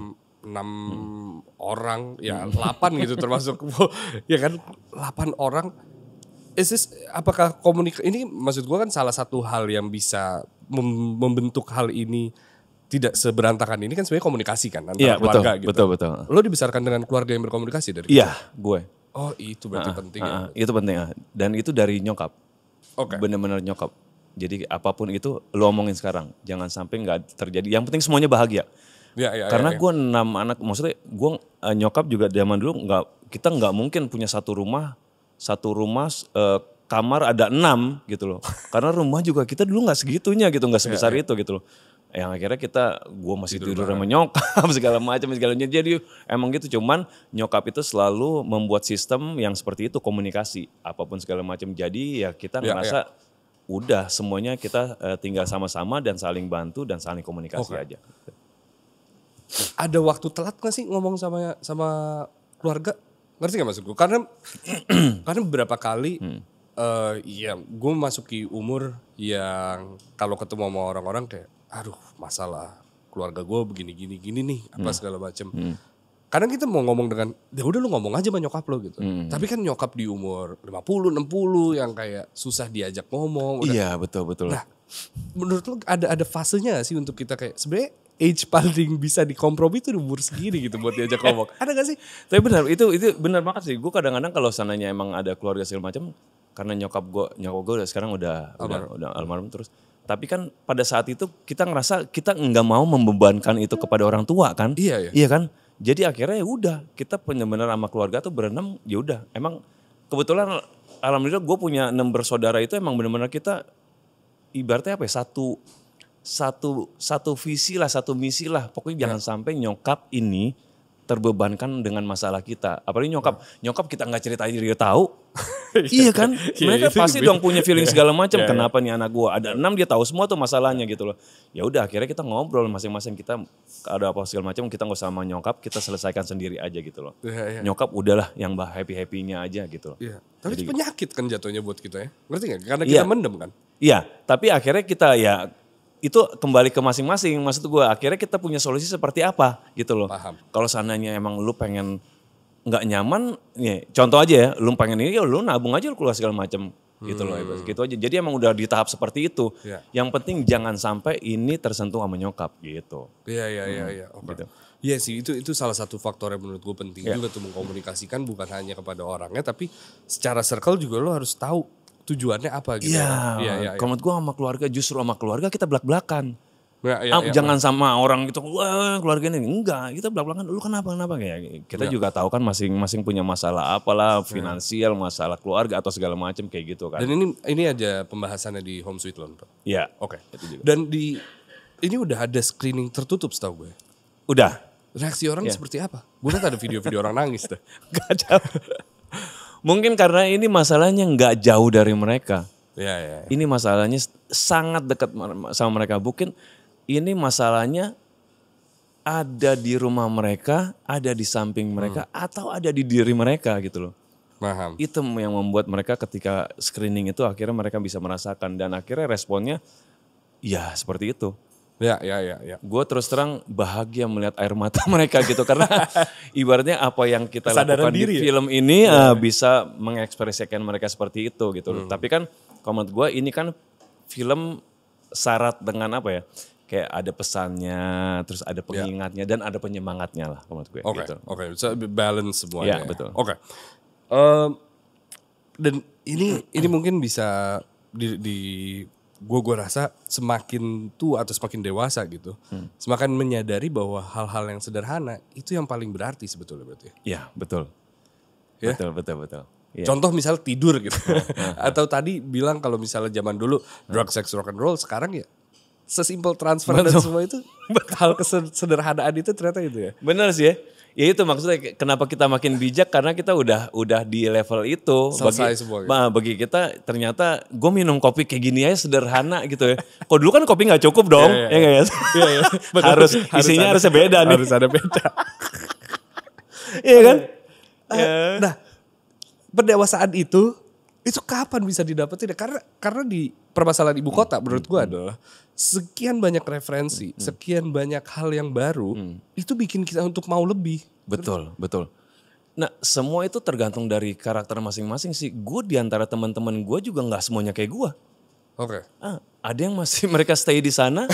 enam hmm. orang ya hmm. delapan gitu termasuk ya kan delapan orang is this, apakah komunikasi ini maksud gue kan salah satu hal yang bisa mem membentuk hal ini tidak seberantakan ini kan sebenarnya komunikasi kan antara ya, keluarga betul, gitu. Betul betul. Lo dibesarkan dengan keluarga yang berkomunikasi dari. Iya, gue. Oh itu berarti uh, penting uh, ya. Ah, itu penting ya dan itu dari nyokap. Oke. Okay. Bener-bener nyokap jadi apapun itu lo omongin sekarang, jangan sampai nggak terjadi. Yang penting semuanya bahagia. Ya, ya, ya Karena ya, ya. gue enam anak, maksudnya gue uh, nyokap juga zaman dulu nggak kita nggak mungkin punya satu rumah, satu rumah uh, kamar ada enam gitu loh. Karena rumah juga kita dulu nggak segitunya gitu, nggak ya, sebesar ya, ya. itu gitu loh. Yang akhirnya kita, gue masih tidur, tidur sama nyokap segala macam segalanya. Jadi emang gitu, cuman nyokap itu selalu membuat sistem yang seperti itu komunikasi apapun segala macam. Jadi ya kita ya, ya. ngerasa ya udah semuanya kita uh, tinggal sama-sama dan saling bantu dan saling komunikasi okay. aja. Ada waktu telat gak sih ngomong sama sama keluarga? Ngerti gak maksudku? Karena karena beberapa kali hmm. uh, eh, ya gue masuki umur yang kalau ketemu sama orang-orang kayak aduh masalah keluarga gue begini gini gini nih apa hmm. segala macam Hmm kadang kita mau ngomong dengan ya udah lu ngomong aja sama nyokap lo gitu. Hmm. Tapi kan nyokap di umur 50, 60 yang kayak susah diajak ngomong. Udah. Iya, betul betul. Nah, menurut lu ada ada fasenya sih untuk kita kayak sebenarnya age paling bisa dikompromi itu di umur segini gitu buat diajak ngomong. ada gak sih? Tapi benar itu itu benar banget sih. Gue kadang-kadang kalau sananya emang ada keluarga segala macam karena nyokap gue nyokap gue udah sekarang udah almarhum. udah, udah almarhum terus tapi kan pada saat itu kita ngerasa kita nggak mau membebankan itu kepada orang tua kan iya iya, iya kan jadi akhirnya ya udah kita benar-benar sama keluarga tuh berenam ya udah emang kebetulan alhamdulillah gue punya enam bersaudara itu emang benar-benar kita ibaratnya apa ya satu satu satu visi lah satu misi lah pokoknya ya. jangan sampai nyokap ini terbebankan dengan masalah kita. Apalagi nyokap, hmm. nyokap kita nggak cerita aja dia tahu. Iya, iya kan? kan? Iya, Mereka iya, pasti dong punya feeling segala macam. Kenapa nih anak gua ada enam dia tahu semua tuh masalahnya gitu loh. Ya udah akhirnya kita ngobrol masing-masing kita ada apa segala macam kita nggak sama nyokap kita selesaikan sendiri aja gitu loh. Nyokap udahlah yang bah happy happynya aja gitu loh. Iya. Tapi Jadi, penyakit kan jatuhnya buat kita ya. Ngerti nggak? Karena kita iya. mendem kan. Iya. Tapi akhirnya kita ya itu kembali ke masing-masing. Maksud gue akhirnya kita punya solusi seperti apa gitu loh. Paham. Kalau sananya emang lu pengen nggak nyaman, nih ya, contoh aja ya, lu pengen ini ya lu nabung aja lu keluar segala macam gitu hmm. loh. Gitu aja. Jadi emang udah di tahap seperti itu. Ya. Yang penting jangan sampai ini tersentuh sama nyokap gitu. Iya iya iya hmm, iya. Ya. Gitu. Iya sih itu itu salah satu faktor yang menurut gue penting yeah. juga tuh mengkomunikasikan bukan hanya kepada orangnya tapi secara circle juga lo harus tahu tujuannya apa gitu. Iya, kan? ya, ya, ya. komat gue sama keluarga justru sama keluarga kita belak-belakan. Ya, ya, ya, jangan ya. sama orang gitu, wah keluarga ini enggak, kita belak-belakan lu kenapa kenapa kayak kita ya. juga tahu kan masing-masing punya masalah apalah ya. finansial, masalah keluarga atau segala macam kayak gitu kan. Dan ini ini aja pembahasannya di Home Sweet Loan, Iya. Oke. Okay. Dan di ini udah ada screening tertutup setahu gue. Udah. Reaksi orang ya. seperti apa? Gue lihat ada video-video orang nangis tuh. Gak Mungkin karena ini masalahnya nggak jauh dari mereka. Ya, ya, ya. Ini masalahnya sangat dekat sama mereka. Mungkin ini masalahnya ada di rumah mereka, ada di samping mereka, hmm. atau ada di diri mereka gitu loh. Paham. Itu yang membuat mereka ketika screening itu akhirnya mereka bisa merasakan dan akhirnya responnya ya seperti itu. Ya, ya, ya, ya. Gue terus terang bahagia melihat air mata mereka gitu karena ibaratnya apa yang kita Kesadaran lakukan diri, di ya? film ini ya. Uh, bisa mengekspresikan mereka seperti itu gitu. Hmm. Tapi kan komentar gue ini kan film syarat dengan apa ya? Kayak ada pesannya, terus ada ya. pengingatnya ya. dan ada penyemangatnya lah komentar gue. Oke, gitu. oke, bisa balance semuanya. Ya, ya. betul. Oke. Okay. Um, ehm, dan ini ini mungkin bisa di, di gue gue rasa semakin tua atau semakin dewasa gitu hmm. semakin menyadari bahwa hal-hal yang sederhana itu yang paling berarti sebetulnya berarti ya betul ya? betul betul betul Yeah. Contoh misal tidur gitu. Atau tadi bilang kalau misalnya zaman dulu drug sex rock and roll sekarang ya sesimpel transfer Betul. dan semua itu hal kesederhanaan itu ternyata gitu ya. Benar sih ya ya itu maksudnya kenapa kita makin bijak karena kita udah udah di level itu Selesai bagi semua gitu. Bah, bagi kita ternyata gue minum kopi kayak gini aja sederhana gitu ya kok dulu kan kopi nggak cukup dong iya, iya, ya ya, ya, ya, ya. harus isinya harus ada, beda nih harus ada beda iya kan ya. nah pendewasaan itu itu kapan bisa didapetin karena karena di permasalahan ibu kota menurut gua hmm. adalah sekian banyak referensi hmm, hmm. sekian banyak hal yang baru hmm. itu bikin kita untuk mau lebih betul Terus. betul nah semua itu tergantung dari karakter masing-masing sih gue diantara teman-teman gue juga nggak semuanya kayak gue oke okay. ah, ada yang masih mereka stay di sana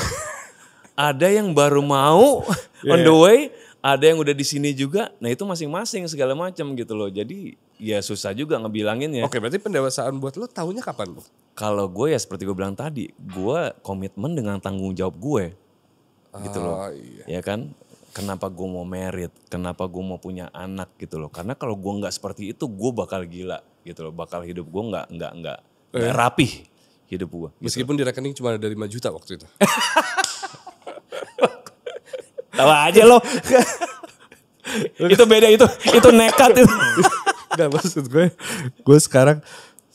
ada yang baru mau yeah. on the iya. way ada yang udah di sini juga nah itu masing-masing segala macam gitu loh jadi ya susah juga ngebilanginnya. Oke, berarti pendewasaan buat lo tahunya kapan lo? Kalau gue ya seperti gue bilang tadi, gue komitmen dengan tanggung jawab gue. Gitu loh. Ah, iya. Ya kan? Kenapa gue mau merit? Kenapa gue mau punya anak gitu loh? Karena kalau gue nggak seperti itu, gue bakal gila gitu loh. Bakal hidup gue nggak nggak nggak eh. rapih hidup gue. Gitu Meskipun di rekening cuma ada 5 juta waktu itu. Tawa aja lo. itu beda itu itu nekat itu. Gak maksud gue, gue sekarang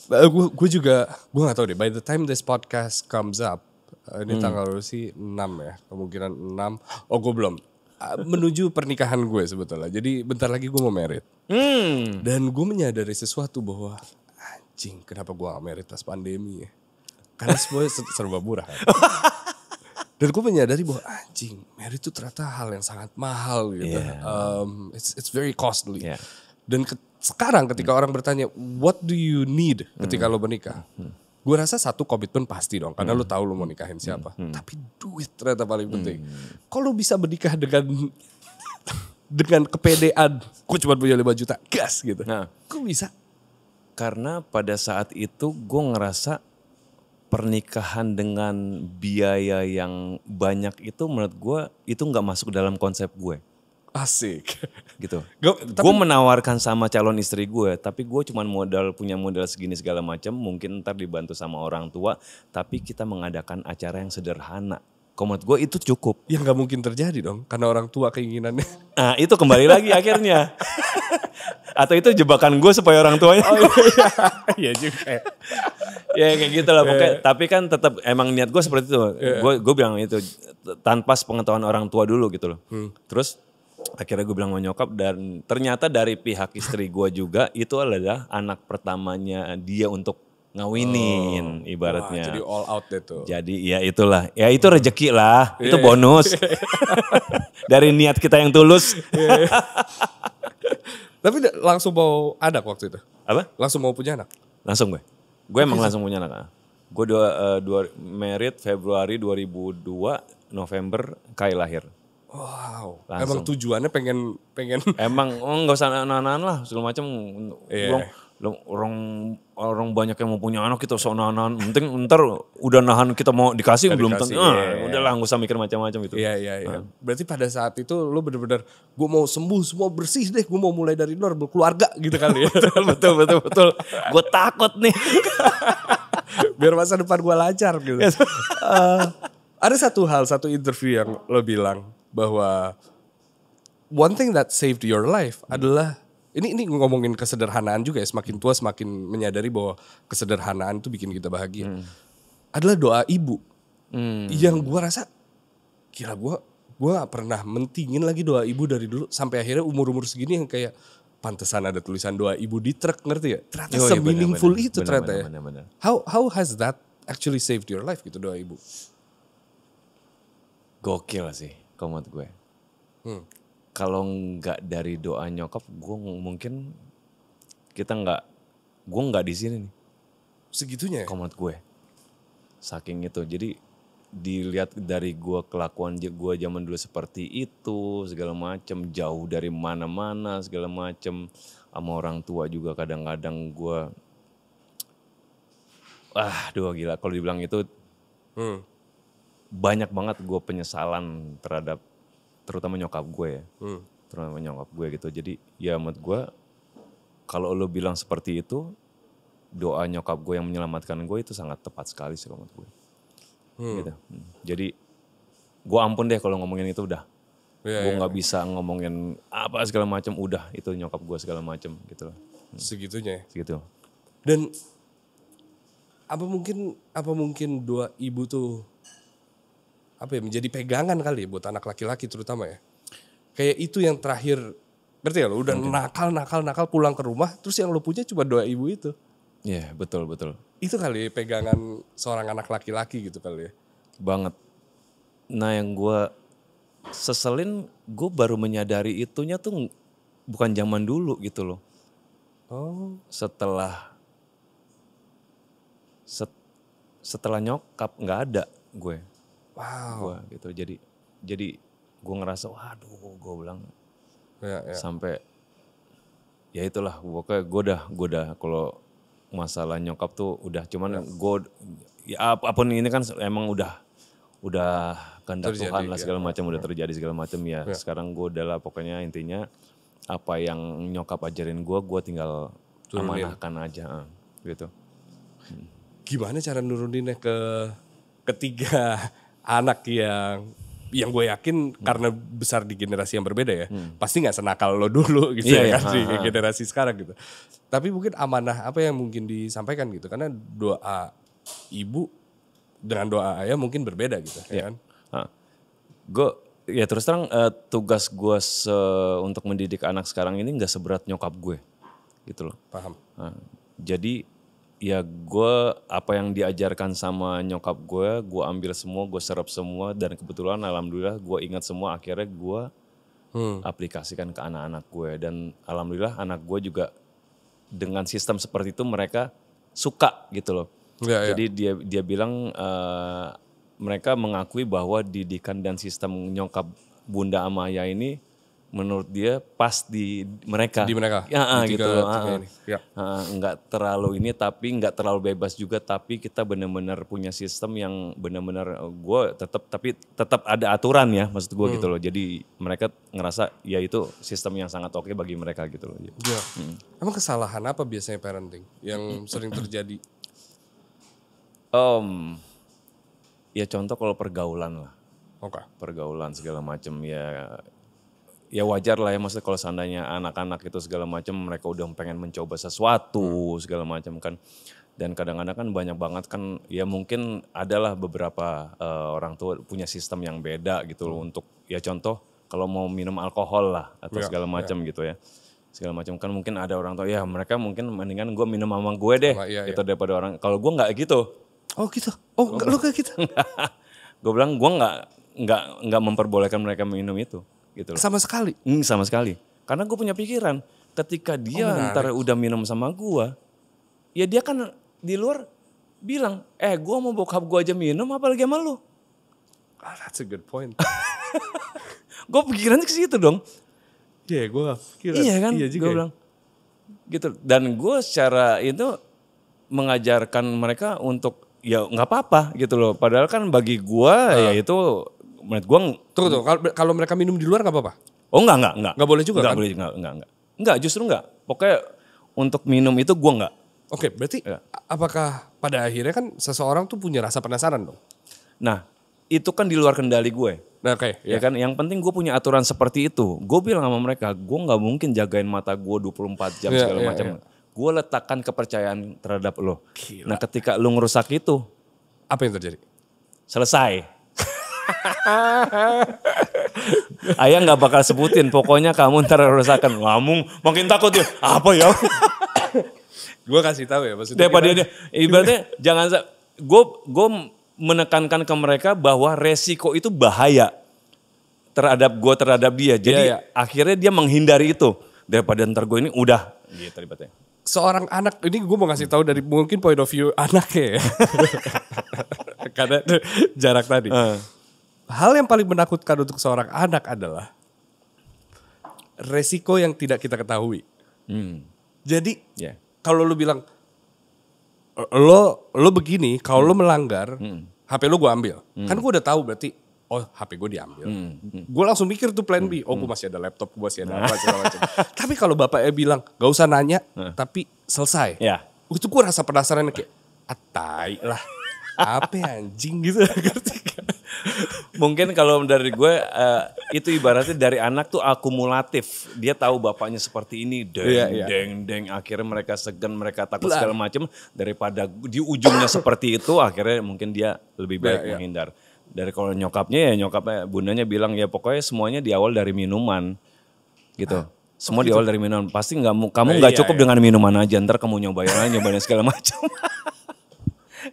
gue eh, gue juga gue gak tau deh. By the time this podcast comes up, eh, ini hmm. tanggal sih 6 ya, kemungkinan 6. Oh gue belum ah, menuju pernikahan gue sebetulnya. Jadi bentar lagi gue mau merit. Hmm. Dan gue menyadari sesuatu bahwa anjing kenapa gue gak merit pas pandemi ya. Karena semuanya serba murah. Dan gue menyadari bahwa anjing merit itu ternyata hal yang sangat mahal gitu. Yeah. Um, it's, it's very costly. Yeah. Dan ke, sekarang ketika hmm. orang bertanya what do you need hmm. ketika hmm. lo menikah? Hmm. hmm. Gue rasa satu komitmen pasti dong karena hmm. lo tahu lo mau nikahin siapa. Hmm. hmm. Tapi duit ternyata paling penting. Hmm. Kalau bisa menikah dengan dengan kepedean, gue cuma punya lima juta, gas gitu. Nah, gue bisa. Karena pada saat itu gue ngerasa pernikahan dengan biaya yang banyak itu menurut gue itu nggak masuk dalam konsep gue. Asik. Gitu. Gue menawarkan sama calon istri gue, tapi gue cuma modal punya modal segini segala macam, mungkin ntar dibantu sama orang tua, tapi kita mengadakan acara yang sederhana. komat gue itu cukup. Ya nggak mungkin terjadi dong, karena orang tua keinginannya. Nah itu kembali lagi akhirnya. Atau itu jebakan gue supaya orang tuanya. Oh iya, iya juga. ya, ya kayak gitu lah Yeah. Tapi kan tetap emang niat gue seperti itu. Gue yeah. gue bilang itu tanpa sepengetahuan orang tua dulu gitu loh. Hmm. Terus akhirnya gue bilang sama nyokap dan ternyata dari pihak istri gue juga itu adalah anak pertamanya dia untuk ngawinin oh, ibaratnya. Wah, jadi all out deh tuh. Jadi ya itulah. Ya itu rejeki lah. Yeah, itu iya. bonus. dari niat kita yang tulus. yeah. Iya. Tapi langsung mau anak waktu itu. Apa? Langsung mau punya anak. Langsung gue. Gue emang langsung punya anak. Ah. Gue dua, eh, dua married Februari 2002, November Kai lahir. Wow. Langsung. Emang tujuannya pengen pengen Emang oh enggak usah nanan lah segala macam. Yeah. Orang, orang orang banyak yang mau punya anak kita usah so nahan penting ntar udah nahan kita mau dikasih kita belum tentu ah, ya, udahlah nggak usah mikir macam-macam itu iya iya yeah. Iya. nah. berarti pada saat itu lo bener-bener gue mau sembuh semua bersih deh gue mau mulai dari nol berkeluarga gitu kali ya betul betul betul, betul. gue takut nih biar masa depan gue lancar gitu uh, ada satu hal satu interview yang lo bilang bahwa one thing that saved your life hmm. adalah ini ini ngomongin kesederhanaan juga ya semakin tua semakin menyadari bahwa kesederhanaan itu bikin kita bahagia hmm. adalah doa ibu hmm. yang gue rasa kira gue gue gak pernah mentingin lagi doa ibu dari dulu sampai akhirnya umur umur segini yang kayak pantesan ada tulisan doa ibu di truk ngerti ya ternyata oh, iya, itu ternyata ya bener, bener. how how has that actually saved your life gitu doa ibu gokil sih kalau menurut gue. Hmm. Kalau nggak dari doa nyokap, gue mungkin kita nggak, gue nggak di sini nih. Segitunya. Ya? Kalau menurut gue, saking itu. Jadi dilihat dari gue kelakuan gue zaman dulu seperti itu segala macem jauh dari mana-mana segala macem sama orang tua juga kadang-kadang gue ah doa gila kalau dibilang itu hmm banyak banget gue penyesalan terhadap terutama nyokap gue ya. Hmm. Terutama nyokap gue gitu. Jadi ya menurut gue kalau lo bilang seperti itu doa nyokap gue yang menyelamatkan gue itu sangat tepat sekali sih menurut gue. Hmm. Gitu. Hmm. Jadi gue ampun deh kalau ngomongin itu udah. Yeah, gue iya. nggak yeah. bisa ngomongin apa segala macam udah itu nyokap gue segala macam gitu loh. Hmm. Segitunya ya. Segitu. Dan apa mungkin apa mungkin doa ibu tuh apa ya menjadi pegangan kali ya buat anak laki-laki terutama ya kayak itu yang terakhir berarti ya lo udah Mungkin. nakal nakal nakal pulang ke rumah terus yang lo punya cuma doa ibu itu ya yeah, betul betul. Itu kali ya pegangan seorang anak laki-laki gitu kali ya. Banget. Nah yang gue seselin gue baru menyadari itunya tuh bukan zaman dulu gitu loh. Oh. Setelah setelah nyokap nggak ada gue wow. gue gitu jadi jadi gue ngerasa waduh gue bilang ya, ya. sampai ya itulah pokoknya gue dah gue dah kalau masalah nyokap tuh udah cuman yes. gue ya, ya apapun ini kan emang udah udah kehendak Tuhan lah ya. segala ya. macam udah ya. terjadi segala macam ya. ya sekarang gue udah lah pokoknya intinya apa yang nyokap ajarin gue gue tinggal Turunin. amanahkan aja ah, gitu gimana cara nuruninnya ke ketiga anak yang yang gue yakin hmm. karena besar di generasi yang berbeda ya hmm. pasti nggak senakal lo dulu gitu yeah, ya iya. kan di generasi sekarang gitu tapi mungkin amanah apa yang mungkin disampaikan gitu karena doa ibu dengan doa ayah mungkin berbeda gitu yeah. ya iya. kan gue ya terus terang uh, tugas gue se untuk mendidik anak sekarang ini nggak seberat nyokap gue gitu loh paham nah, jadi ya gue apa yang diajarkan sama nyokap gue gue ambil semua gue serap semua dan kebetulan alhamdulillah gue ingat semua akhirnya gue hmm. aplikasikan ke anak-anak gue dan alhamdulillah anak gue juga dengan sistem seperti itu mereka suka gitu loh ya, jadi dia dia bilang uh, mereka mengakui bahwa didikan dan sistem nyokap bunda Amaya ini menurut dia pas di mereka di mereka ya ah, di tiga, gitu tiga ah, ah. ini. ya. nggak terlalu ini tapi nggak terlalu bebas juga tapi kita benar-benar punya sistem yang benar-benar eh, gue tetap tapi tetap ada aturan ya maksud gue hmm. gitu loh jadi mereka ngerasa ya itu sistem yang sangat oke bagi mereka gitu loh ya. hmm. emang kesalahan apa biasanya parenting yang sering terjadi um ya contoh kalau pergaulan lah Oke. Okay. Pergaulan segala macam ya ya wajar lah ya maksudnya kalau seandainya anak-anak itu segala macam mereka udah pengen mencoba sesuatu hmm. segala macam kan dan kadang-kadang kan banyak banget kan ya mungkin adalah beberapa uh, orang tua punya sistem yang beda gitu loh hmm. untuk ya contoh kalau mau minum alkohol lah atau ya, segala ya. macam ya. gitu ya segala macam kan mungkin ada orang tua ya mereka mungkin mendingan gue minum sama gue deh sama, iya, gitu iya. daripada orang kalau gue nggak gitu oh gitu oh, oh. lu kayak gitu gue bilang gue nggak nggak nggak memperbolehkan mereka minum itu gitu loh. Sama sekali. Hmm, sama sekali. Karena gue punya pikiran ketika dia oh, ntar udah minum sama gue, ya dia kan di luar bilang, eh gue mau bokap gue aja minum apalagi sama lu. Ah, that's a good point. gue pikirannya ke situ dong. Iya, gue pikiran. Iya kan? Iya juga. Gue ya. bilang gitu. Dan gue secara itu mengajarkan mereka untuk ya nggak apa-apa gitu loh. Padahal kan bagi gue uh. Ah. ya itu menurut gua Tuh tuh kalau mereka minum di luar nggak apa-apa? Oh nggak nggak nggak nggak boleh juga nggak kan? boleh nggak nggak nggak Enggak justru nggak Pokoknya untuk minum itu gua nggak Oke, okay, berarti ya. apakah pada akhirnya kan seseorang tuh punya rasa penasaran dong? Nah, itu kan di luar kendali gue. Nah, oke. Okay, ya. ya kan, yang penting gue punya aturan seperti itu. Gue bilang sama mereka, gue nggak mungkin jagain mata gue 24 jam yeah, segala yeah, macam. Yeah. Gue letakkan kepercayaan terhadap lo. Gila. Nah, ketika lo ngerusak itu, apa yang terjadi? Selesai Ayah nggak bakal sebutin, pokoknya kamu ntar rusakan. Kamu makin takut ya. Apa ya? gue kasih tahu ya maksudnya. Daripada dia, ibaratnya jangan gue gue menekankan ke mereka bahwa resiko itu bahaya terhadap gue terhadap dia. Iya, Jadi yeah, yeah. akhirnya dia menghindari itu daripada ntar gue ini udah dia terlibatnya seorang anak ini gue mau ngasih tahu dari mungkin point of view anaknya ya. karena jarak tadi uh hal yang paling menakutkan untuk seorang anak adalah resiko yang tidak kita ketahui. Hmm. Jadi yeah. kalau lu bilang lo lo begini, kalau hmm. lo melanggar, hmm. HP lo gue ambil. Hmm. Kan gue udah tahu berarti oh HP gue diambil. Hmm. Hmm. Gue langsung mikir tuh plan B. Hmm. Oh hmm. gue masih ada laptop, gue masih ada apa apa nah. macam. tapi kalau bapak ya bilang gak usah nanya, hmm. tapi selesai. Yeah. Itu gue rasa penasaran kayak atai ah, lah apa ya, anjing gitu mungkin kalau dari gue uh, itu ibaratnya dari anak tuh akumulatif dia tahu bapaknya seperti ini deng yeah, yeah. deng deng akhirnya mereka segan mereka takut segala macam daripada di ujungnya seperti itu akhirnya mungkin dia lebih baik yeah, iya. menghindar dari kalau nyokapnya ya nyokapnya bundanya bilang ya pokoknya semuanya di awal dari minuman gitu ah, Semua gitu. di awal gitu. dari minuman. Pasti nggak kamu nah, nggak eh, iya, cukup iya. dengan minuman aja. Ntar kamu nyobain lain, nyobain segala macam.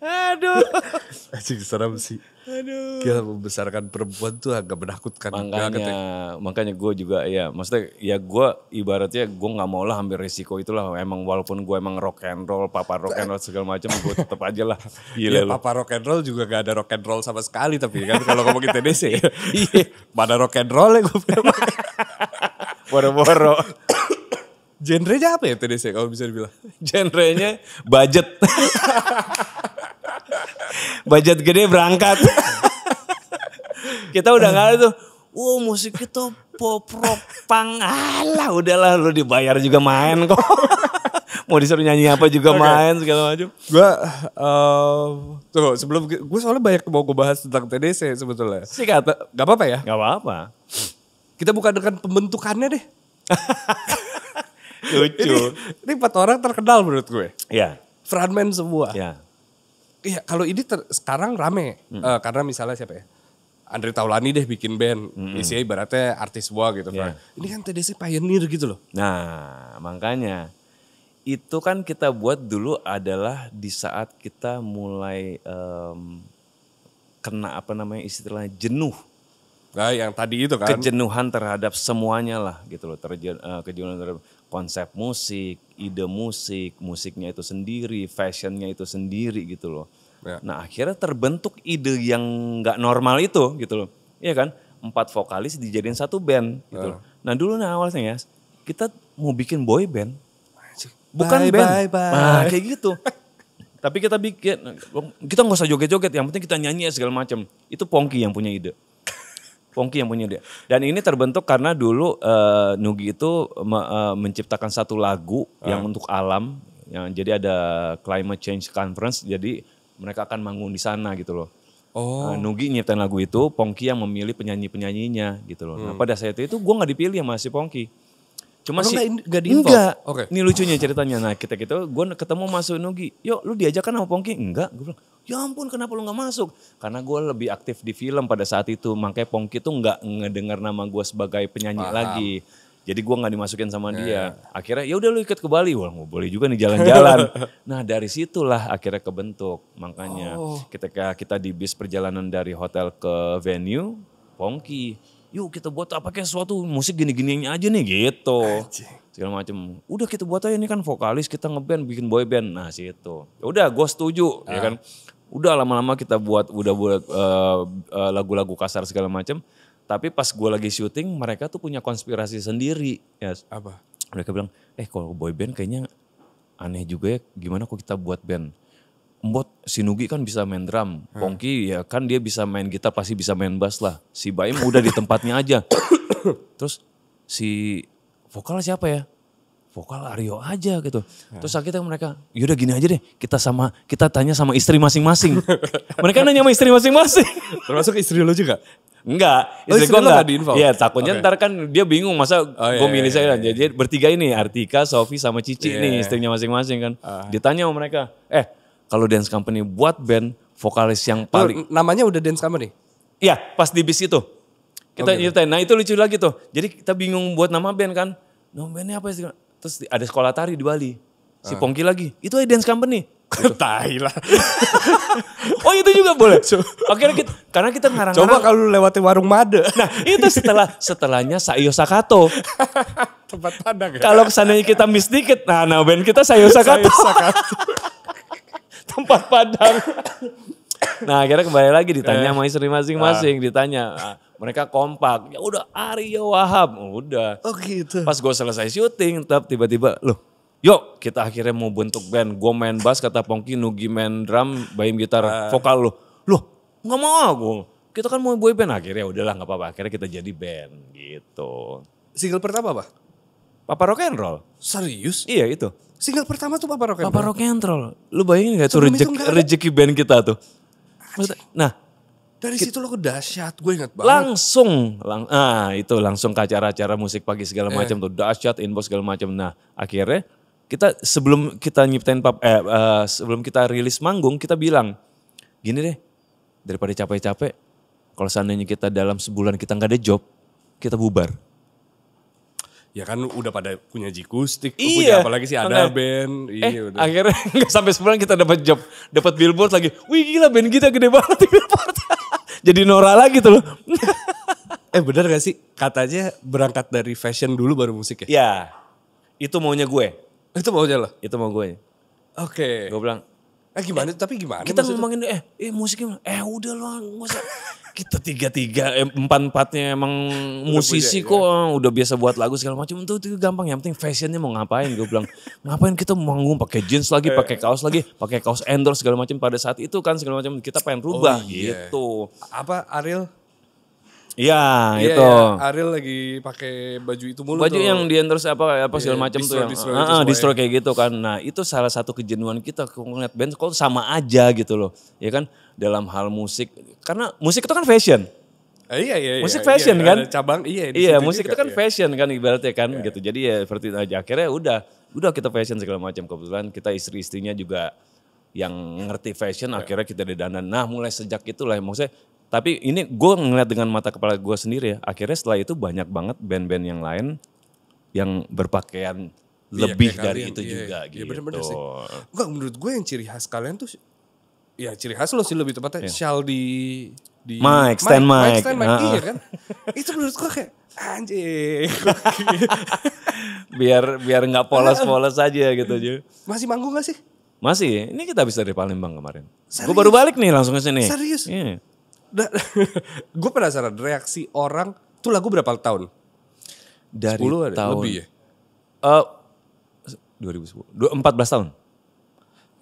Aduh. Anjing serem sih. Aduh. Kita membesarkan perempuan tuh agak menakutkan. Ya. Makanya, makanya gue juga ya, maksudnya ya gue ibaratnya gue nggak mau lah ambil resiko itulah. Emang walaupun gue emang rock and roll, papa rock and roll segala macam, gue tetap aja lah. Gila ya, papa rock and roll juga gak ada rock and roll sama sekali tapi kan kalau ngomongin TDC ya. Iya. Mana rock and roll ya gue Boro-boro. Genre Genrenya apa ya TDC kalau bisa dibilang? Genrenya budget. budget gede berangkat. kita udah nggak ada tuh. Wow musik itu pop rock pang alah udahlah lu dibayar juga main kok. Mau disuruh nyanyi apa juga okay. main segala macam. Gua uh, tuh sebelum gue soalnya banyak mau gue bahas tentang TDC sebetulnya. Sih kata gak apa-apa ya? Gak apa-apa. Kita buka dengan pembentukannya deh. Lucu. Ini, ini empat orang terkenal menurut gue. Iya. Frontman semua. Iya. Iya, kalau ini ter, sekarang rame Mm. uh, karena misalnya siapa ya? Andre Taulani deh bikin band, hmm. isinya ibaratnya artis semua gitu. Yeah. Kan. Ini kan TDC pioneer gitu loh. Nah, makanya itu kan kita buat dulu adalah di saat kita mulai um, kena apa namanya istilahnya jenuh. Nah, yang tadi itu kan. Kejenuhan terhadap semuanya lah gitu loh. Terjen, uh, eh, kejenuhan terhadap konsep musik, ide musik, musiknya itu sendiri, fashionnya itu sendiri gitu loh. Ya. Nah akhirnya terbentuk ide yang nggak normal itu gitu loh. Iya kan? Empat vokalis dijadiin satu band gitu ya. loh. Nah dulu nih awalnya ya, kita mau bikin boy band. Bukan bye, band. Bye, bye. Nah kayak gitu. Tapi kita bikin, kita nggak usah joget-joget, yang penting kita nyanyi segala macam. Itu Pongki yang punya ide. Pongki yang punya dia. Dan ini terbentuk karena dulu uh, Nugi itu me, uh, menciptakan satu lagu uh. yang untuk alam. Yang, jadi ada climate change conference. Jadi mereka akan manggung di sana gitu loh. Oh. Uh, Nugi nyiptain lagu itu, Pongki yang memilih penyanyi penyanyinya gitu loh. Nah, hmm. Nah pada saat itu gue nggak dipilih sama si Pongki Cuma sih gak di Enggak. Oke. Okay. Ini lucunya ceritanya. Nah, kita gitu gue ketemu Mas Nugi. Yuk, lu diajak kan sama Pongki? Enggak. Gue bilang, "Ya ampun, kenapa lu gak masuk?" Karena gue lebih aktif di film pada saat itu. Makanya Pongki tuh gak ngedengar nama gue sebagai penyanyi Paham. lagi. Jadi gue gak dimasukin sama yeah. dia. Akhirnya ya udah lu ikut ke Bali. Wah, mau boleh juga nih jalan-jalan. nah, dari situlah akhirnya kebentuk. Makanya oh. ketika kita di bis perjalanan dari hotel ke venue, Pongki yuk kita buat apa kayak sesuatu musik gini-gini aja nih gitu. Aji. Segala macem. Udah kita buat aja ini kan vokalis kita ngeband bikin boy band. Nah situ. Ya udah gue setuju uh. ya ah. kan. Udah lama-lama kita buat udah buat uh, uh, lagu-lagu kasar segala macem. Tapi pas gue lagi syuting mereka tuh punya konspirasi sendiri. Ya. Apa? Mereka bilang, eh kalau boy band kayaknya aneh juga ya gimana kok kita buat band Mbot si kan bisa main drum, hmm. Pongki ya kan dia bisa main gitar pasti bisa main bass lah. Si Baim udah di tempatnya aja. Terus si vokal siapa ya? Vokal Aryo aja gitu. Ya. Terus akhirnya mereka, yaudah gini aja deh, kita sama kita tanya sama istri masing-masing. mereka nanya sama istri masing-masing. Termasuk istri lo juga? Enggak, istri, oh, istri gue enggak. diinfo. Iya, takutnya okay. ntar kan dia bingung masa oh, iya, gue milih iya, saya. Iya, iya. Jadi bertiga ini, Artika, Sofi sama Cici iya, nih iya, istrinya masing-masing kan. Uh. Ditanya sama mereka, "Eh, kalau dance company buat band vokalis yang paling Loh, namanya udah dance company. Iya, pas di bis itu. Kita okay. nyeritain. Nah, itu lucu lagi tuh. Jadi kita bingung buat nama band kan. Nama bandnya apa sih? Terus ada sekolah tari di Bali. Si uh. Pongki lagi. Itu aja dance company. Gitu. lah. oh itu juga boleh. Oke, kita, karena kita ngarang Coba kalau lewati warung made. Nah itu setelah setelahnya Sayo Sakato. Tempat padang ya. Kalau seandainya kita miss dikit, nah, nah band kita Sayo Sakato. Sayo Sakato tempat padang. nah akhirnya kembali lagi ditanya eh. sama istri masing-masing, ah. ditanya. Nah, mereka kompak, ya udah Arya Wahab, oh, udah. Oh gitu. Pas gue selesai syuting, tiba-tiba, loh yuk kita akhirnya mau bentuk band. Gue main bass, kata Pongki, Nugi main drum, Bayim gitar, uh. vokal lo. Loh gak mau aku. Kita kan mau boy band nah, akhirnya udahlah nggak apa-apa akhirnya kita jadi band gitu. Single pertama apa? Papa Rock and Roll. Serius? Iya itu. Single pertama tuh Papa Rock and Roll. Papa Rock and Roll. Lu bayangin gak tuh rejeki, rejeki band kita tuh? Nah, dari situ lo dahsyat, gue ingat banget. Langsung, lang, ah itu langsung ke acara-acara musik pagi segala eh. macam tuh dahsyat, inbox segala macam. Nah akhirnya kita sebelum kita nyiptain pap, eh, uh, sebelum kita rilis manggung kita bilang gini deh daripada capek-capek kalau seandainya kita dalam sebulan kita nggak ada job kita bubar. Ya kan udah pada punya jikustik, iya. punya apalagi sih ada okay. band. Eh, iya, eh, udah. akhirnya nggak sampai sebulan kita dapat job, dapat billboard lagi. Wih gila band kita gede banget di billboard. Jadi Nora lagi tuh eh benar gak sih katanya berangkat dari fashion dulu baru musik ya? Ya, itu maunya gue. Itu maunya lo? Itu mau gue. Oke. Okay. Gue bilang, Eh gimana? Eh, tapi gimana? Kita maksudnya? ngomongin eh, eh musiknya eh udah loh masa kita tiga tiga iya. eh, empat empatnya emang musisi punya, kok ya. udah biasa buat lagu segala macam itu, itu gampang yang penting fashionnya mau ngapain gue bilang ngapain kita manggung pakai jeans lagi eh. pakai kaos lagi pakai kaos endorse segala macam pada saat itu kan segala macam kita pengen rubah oh, iya. gitu. Apa Ariel? Iya, iya itu. Ya, Ariel lagi pakai baju itu mulu. Baju tuh. yang dia terus apa apa iya, segala macam tuh yang distro, distro, kayak gitu kan. Nah, itu salah satu kejenuhan kita ngeliat band kok sama aja gitu loh. Ya kan dalam hal musik karena musik itu kan fashion. Uh, iya, iya, musik iya, fashion iya, kan? cabang iya. Iya, musik juga, itu kan iya. fashion kan ibaratnya kan iya, gitu. Jadi ya seperti aja akhirnya udah udah kita fashion segala macam kebetulan kita istri-istrinya juga yang ngerti fashion yeah. akhirnya kita didandan. Nah mulai sejak itulah maksudnya tapi ini gue ngeliat dengan mata kepala gue sendiri ya akhirnya setelah itu banyak banget band-band yang lain yang berpakaian iya, lebih dari kalian, itu iya, juga iya, gitu. Iya bener-bener sih. Enggak menurut gue yang ciri khas kalian tuh ya ciri khas lo sih lebih tepatnya yeah. shall di di Mike, stan Mike, Mike Mike, Mike iya kan. itu menurut gue kayak anjing. biar biar nggak polos-polos aja gitu aja. Masih manggung gak sih? Masih. Ini kita bisa dari Palembang kemarin. Gue baru balik nih langsung ke sini. Serius? Yeah. gue penasaran reaksi orang tuh lagu berapa tahun? Dari 10 ada, tahun. Lebih ya? Uh, 2010. 14 tahun.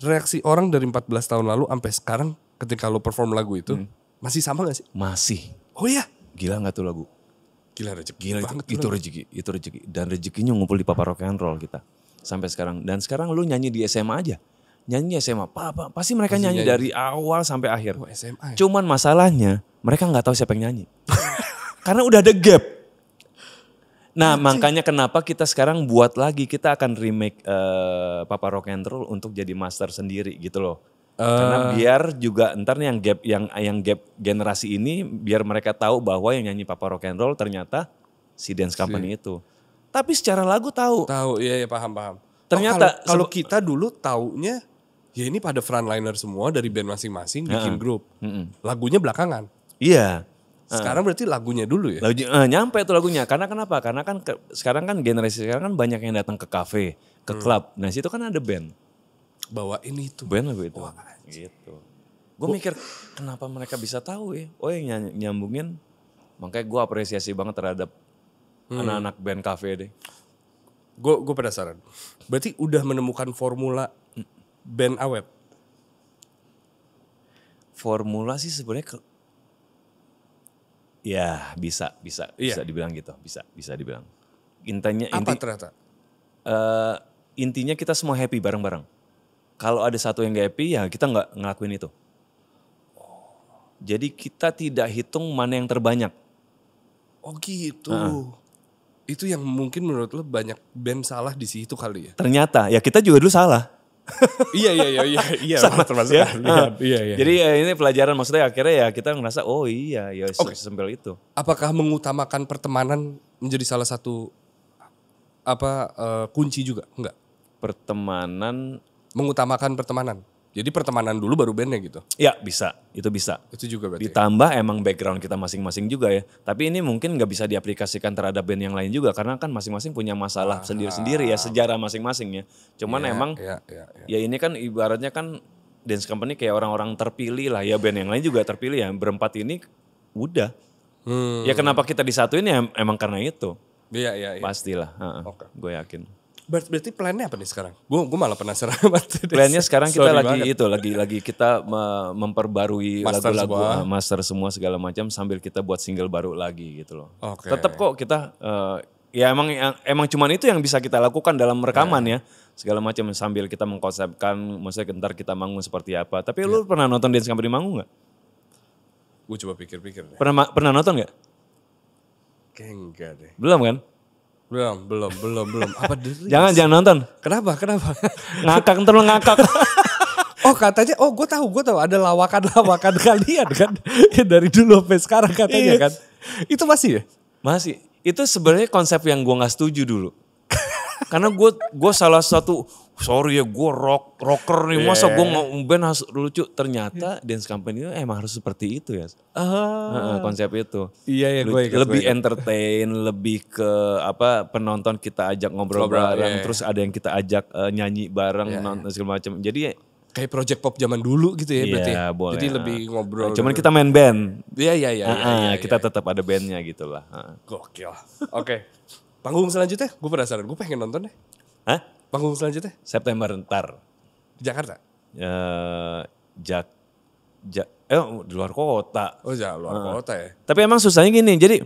Reaksi orang dari 14 tahun lalu sampai sekarang ketika lo perform lagu itu hmm. masih sama gak sih? Masih. Oh iya. Gila gak tuh lagu? Gila rezeki. Gila itu, banget itu rezeki, itu rezeki dan rezekinya ngumpul di Papa Rock and Roll kita sampai sekarang dan sekarang lo nyanyi di SMA aja nyanyi SMA apa pasti mereka pasti nyanyi, nyanyi dari awal sampai akhir. Oh, SMA. Ya? Cuman masalahnya mereka nggak tahu siapa yang nyanyi. Karena udah ada gap. Nah, Anjir. makanya kenapa kita sekarang buat lagi kita akan remake uh, Papa Rock and Roll untuk jadi master sendiri gitu loh. Uh, Karena eh. biar juga ntar yang gap yang yang gap generasi ini biar mereka tahu bahwa yang nyanyi Papa Rock and Roll ternyata si Dance Company si. itu. Tapi secara lagu tahu. Tahu, iya, iya paham paham. Oh, ternyata oh, kalau, kalau kita dulu taunya ya ini pada frontliner semua dari band masing-masing bikin uh -uh. grup. Uh Lagunya belakangan. Iya. Sekarang berarti lagunya dulu ya. Lagu, uh, nyampe itu lagunya. Karena kenapa? Karena kan ke, sekarang kan generasi sekarang kan banyak yang datang ke kafe, ke hmm. Nah, situ kan ada band. Bawa ini itu. Band lagu itu. Wah, gitu. Gue mikir kenapa mereka bisa tahu ya? Oh, yang nyambungin. Makanya gue apresiasi banget terhadap hmm. anak-anak hmm. band kafe deh. Gue gue penasaran. Berarti udah menemukan formula band awet? Formula sih sebenarnya ke- ya bisa bisa yeah. bisa dibilang gitu bisa bisa dibilang intinya apa inti, ternyata uh, intinya kita semua happy bareng-bareng kalau ada satu yang gak happy ya kita nggak ngelakuin itu jadi kita tidak hitung mana yang terbanyak oh gitu uh -huh itu yang mungkin menurut lo banyak band salah di situ kali ya. Ternyata ya kita juga dulu salah iya iya iya iya iya sama termasuk ya? Iya, iya, iya. Jadi ya, ini pelajaran maksudnya akhirnya ya kita ngerasa oh iya ya okay. sesempel itu. Apakah mengutamakan pertemanan menjadi salah satu apa uh, kunci juga? Enggak. Pertemanan mengutamakan pertemanan. Jadi pertemanan dulu baru bandnya gitu. Ya bisa, itu bisa. Itu juga berarti. Ya? Ditambah emang background kita masing-masing juga ya. Tapi ini mungkin nggak bisa diaplikasikan terhadap band yang lain juga karena kan masing-masing punya masalah ah. sendiri-sendiri ya sejarah masing-masing ya. Cuman ya, emang ya, ya, ya. ya ini kan ibaratnya kan dance company kayak orang-orang terpilih lah ya band yang lain juga terpilih ya. Berempat ini udah. Hmm. Ya kenapa kita disatuin ya emang karena itu. Iya iya. iya. Pastilah. Oke. Okay. Gue yakin. Ber berarti plannya apa nih sekarang? Gue gue malah penasaran banget. Plannya sekarang kita Sorry lagi banget. itu lagi lagi kita memperbarui lagu-lagu master, eh, master semua segala macam sambil kita buat single baru lagi gitu loh. Okay. Tetap kok kita uh, ya emang emang cuman itu yang bisa kita lakukan dalam rekaman yeah. ya segala macam sambil kita mengkonsepkan maksudnya ntar kita manggung seperti apa. Tapi yeah. lu iya. pernah nonton Dance Company manggung nggak? Gue coba pikir-pikir. Pernah pernah nonton nggak? Kayak enggak deh. Belum kan? Belum, belum, belum, belum. Apa The Rings? Jangan, jangan nonton. Kenapa? Kenapa? ngakak ntar ngakak. oh katanya, oh gue tahu, gue tahu ada lawakan-lawakan kalian kan ya, dari dulu sampai sekarang katanya iya. kan. Itu masih ya? Masih. Itu sebenarnya konsep yang gue nggak setuju dulu. Karena gue gue salah satu sorry ya gue rock rocker nih masa gue mau band harus lucu ternyata yeah. dance company itu emang harus seperti itu ya ah. konsep itu iya yeah, ya gue lebih gue. entertain lebih ke apa penonton kita ajak ngobrol Global, bareng yeah. terus ada yang kita ajak uh, nyanyi bareng yeah, nonton yeah. segala macam jadi ya kayak project pop zaman dulu gitu ya yeah, berarti. Ya? Iya, boleh. Jadi lebih ngobrol. Nah, cuman kita main band. Iya iya iya. iya, iya kita yeah. tetap ada bandnya gitulah. lah. Gokil. Oke. Panggung selanjutnya gue penasaran. Gue pengen nonton deh. Hah? panggung selanjutnya September ntar di Jakarta Ya, Jak ja, eh di luar kota oh ya luar nah. kota ya tapi emang susahnya gini jadi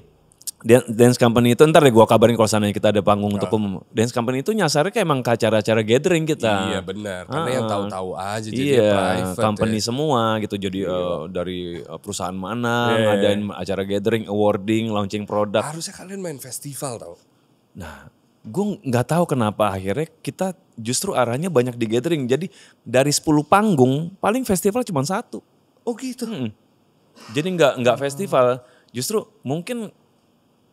dance company itu ntar deh gue kabarin kalau sana kita ada panggung nah. untuk umum. Dance company itu nyasarnya kayak emang ke acara-acara gathering kita. Iya benar. Karena yang ah. tahu-tahu aja jadi iya, private. Ya. company ya. semua gitu. Jadi iya. uh, dari eh, perusahaan mana yeah. Iya. ada acara gathering, awarding, launching produk. Harusnya kalian main festival tau. Nah, gue nggak tahu kenapa akhirnya kita justru arahnya banyak di gathering. Jadi dari 10 panggung paling festival cuma satu. Oh gitu. Hmm. Jadi nggak nggak festival. Justru mungkin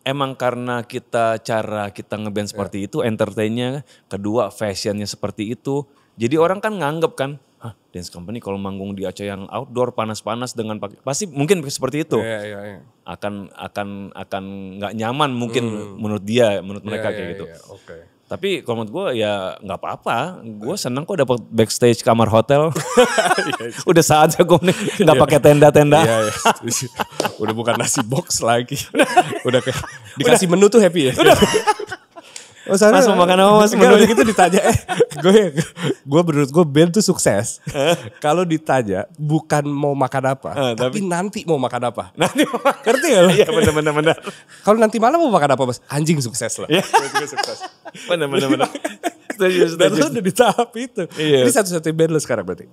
emang karena kita cara kita ngeband seperti yeah. itu, entertainnya kedua fashionnya seperti itu. Jadi orang kan nganggep kan Hah, dance company kalau manggung di Aceh yang outdoor panas-panas dengan pakai pasti mungkin seperti itu. Yeah, yeah, yeah. Akan akan akan nggak nyaman mungkin mm. menurut dia, menurut mereka yeah, kayak yeah, gitu. Yeah, okay. Tapi kalau menurut gue ya nggak apa-apa. Gue seneng kok dapat backstage kamar hotel. Iya, iya, iya. Udah saatnya gue nggak pakai tenda-tenda. Udah bukan nasi box lagi. Udah kayak dikasih Udah. menu tuh happy ya. Udah. Oh, mas mau makan apa mas? Kalau gitu ditanya. Eh, gue, gue menurut gue band tuh sukses. Eh? Kalau ditanya bukan mau makan apa, uh, tapi, tapi, nanti mau makan apa. Nanti mau makan. Ngerti gak? Iya benar benar Kalau nanti malam mau makan apa mas? Anjing sukses lah. Iya. sukses. Benar benar benar. Dan lo udah di tahap itu. Iya. Ini satu satu band lo sekarang berarti?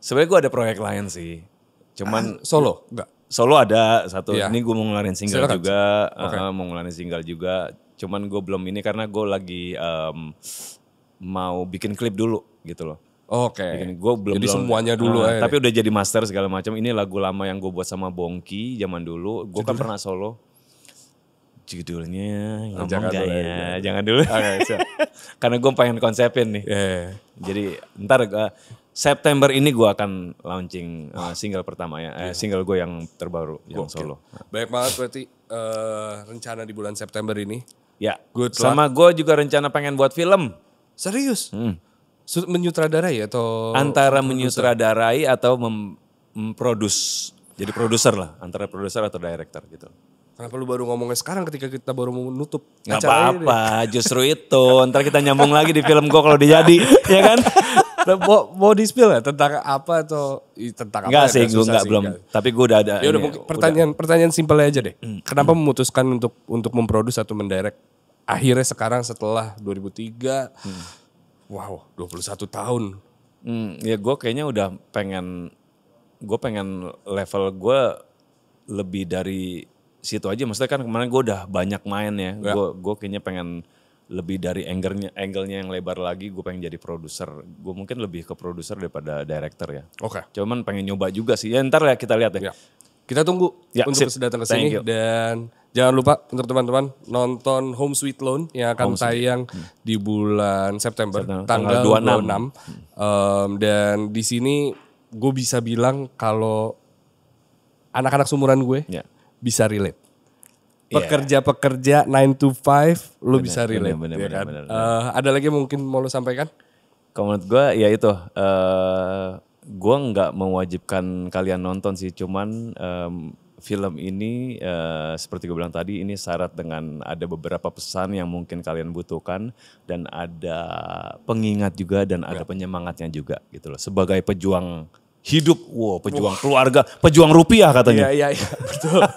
Sebenarnya gue ada proyek lain sih. Cuman. Uh, solo? Enggak. Solo ada satu. Iya. Ini gue mau ngelarin single Silakan. juga. Okay. Uh, eh, mau ngelarin single juga Cuman gue belum ini karena gue lagi um, mau bikin klip dulu gitu loh. Oke. Okay. Gue belum. Jadi belum, semuanya dulu. Uh, Tapi udah jadi master segala macam. Ini lagu lama yang gue buat sama Bongki zaman dulu. Gue kan pernah solo. Judulnya ngomong jangan dulu, ya? ya. Jangan dulu. Okay, Karena gue pengen konsepin nih. Yeah. Iya. Jadi ntar uh, September ini gue akan launching uh, single pertama ya, yeah. eh, iya. single gue yang terbaru, yang okay. solo. Baik Banyak banget berarti uh, rencana di bulan September ini. Ya. Good Sama gue juga rencana pengen buat film. Serius? Hmm. Menyutradarai atau? Antara menyutradarai atau mem memproduce. Jadi produser lah, antara produser atau director gitu. Kenapa lu baru ngomongnya sekarang ketika kita baru mau nutup? Gak apa-apa, justru itu. Ntar kita nyambung lagi di film gue kalau dijadi, jadi, ya kan? mau mau di spill ya tentang apa atau tentang apa? Enggak Gak sih, gue enggak belum. Tapi gue udah ada. Ya udah, ya, pertanyaan pertanyaan simpel aja deh. Hmm. Kenapa hmm. memutuskan untuk untuk memproduksi atau mendirect? Akhirnya sekarang setelah 2003, hmm. wow, 21 tahun. Hmm, ya gue kayaknya udah pengen, gue pengen level gue lebih dari situ aja. Maksudnya kan kemarin gue udah banyak main ya. Gue ya. gue kayaknya pengen lebih dari angle-nya angle-nya yang lebar lagi gue pengen jadi produser gue mungkin lebih ke produser daripada director ya oke okay. cuman pengen nyoba juga sih ya ntar ya kita lihat ya, ya. kita tunggu ya, untuk sip. datang ke sini dan jangan lupa untuk teman-teman nonton Home Sweet Loan yang akan Home tayang hmm. di bulan September, September tanggal, tanggal 26, 26. Um, dan di sini gue bisa bilang kalau anak-anak sumuran gue ya. bisa relate Iya. pekerja-pekerja 9 to 5 lu bisa relate bener, bener, ya kan? bener, bener. Uh, eh, ada lagi mungkin mau lu sampaikan? Kalau menurut gue ya itu uh, eh, gue nggak mewajibkan kalian nonton sih cuman um, film ini uh, seperti gue bilang tadi ini syarat dengan ada beberapa pesan yang mungkin kalian butuhkan dan ada pengingat juga dan ada ya. penyemangatnya juga gitu loh sebagai pejuang hidup wow pejuang Wah. keluarga pejuang rupiah katanya iya iya, iya betul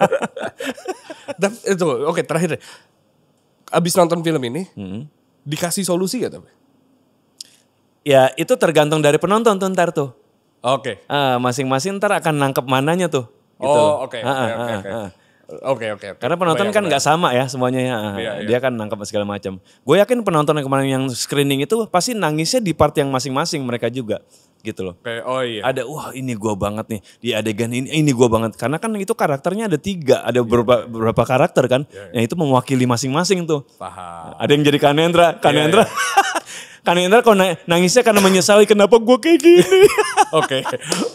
tapi itu eh, oke okay, terakhir Abis nonton film ini hmm. dikasih solusi gak tapi? Ya itu tergantung dari penonton tuh ntar tuh. Oke. Okay. Uh, masing-masing ntar akan nangkep mananya tuh. Gitu. Oh oke oke ah, ah, ah, oke. Oke Karena penonton bayang, kan nggak sama ya semuanya ya. Iya, Dia kan nangkap segala macam. Gue yakin penonton yang kemarin yang screening itu pasti nangisnya di part yang masing-masing mereka juga gitu loh. Kayak, oh iya. Ada wah ini gua banget nih di adegan ini ini gua banget karena kan itu karakternya ada tiga ada yeah. Iya. beberapa karakter kan yeah, yeah. yang itu mewakili masing-masing tuh. Paham. Ada yang jadi Kanendra, Kanendra. Iya, yeah, yeah. Kanendra kok nangisnya karena menyesali kenapa gua kayak gini. Oke,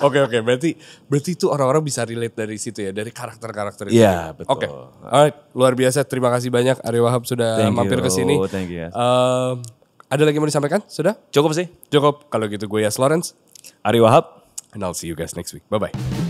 oke, oke. Berarti, berarti itu orang-orang bisa relate dari situ ya, dari karakter-karakter itu. Iya, ya? betul. Oke, okay. alright, luar biasa. Terima kasih banyak Ari Wahab sudah thank mampir ke sini. Thank you. Um, ada lagi yang mau disampaikan? Sudah? Cukup sih. Cukup. Kalau gitu gue ya, Lawrence. Ari Wahab. And I'll see you guys next week. Bye-bye.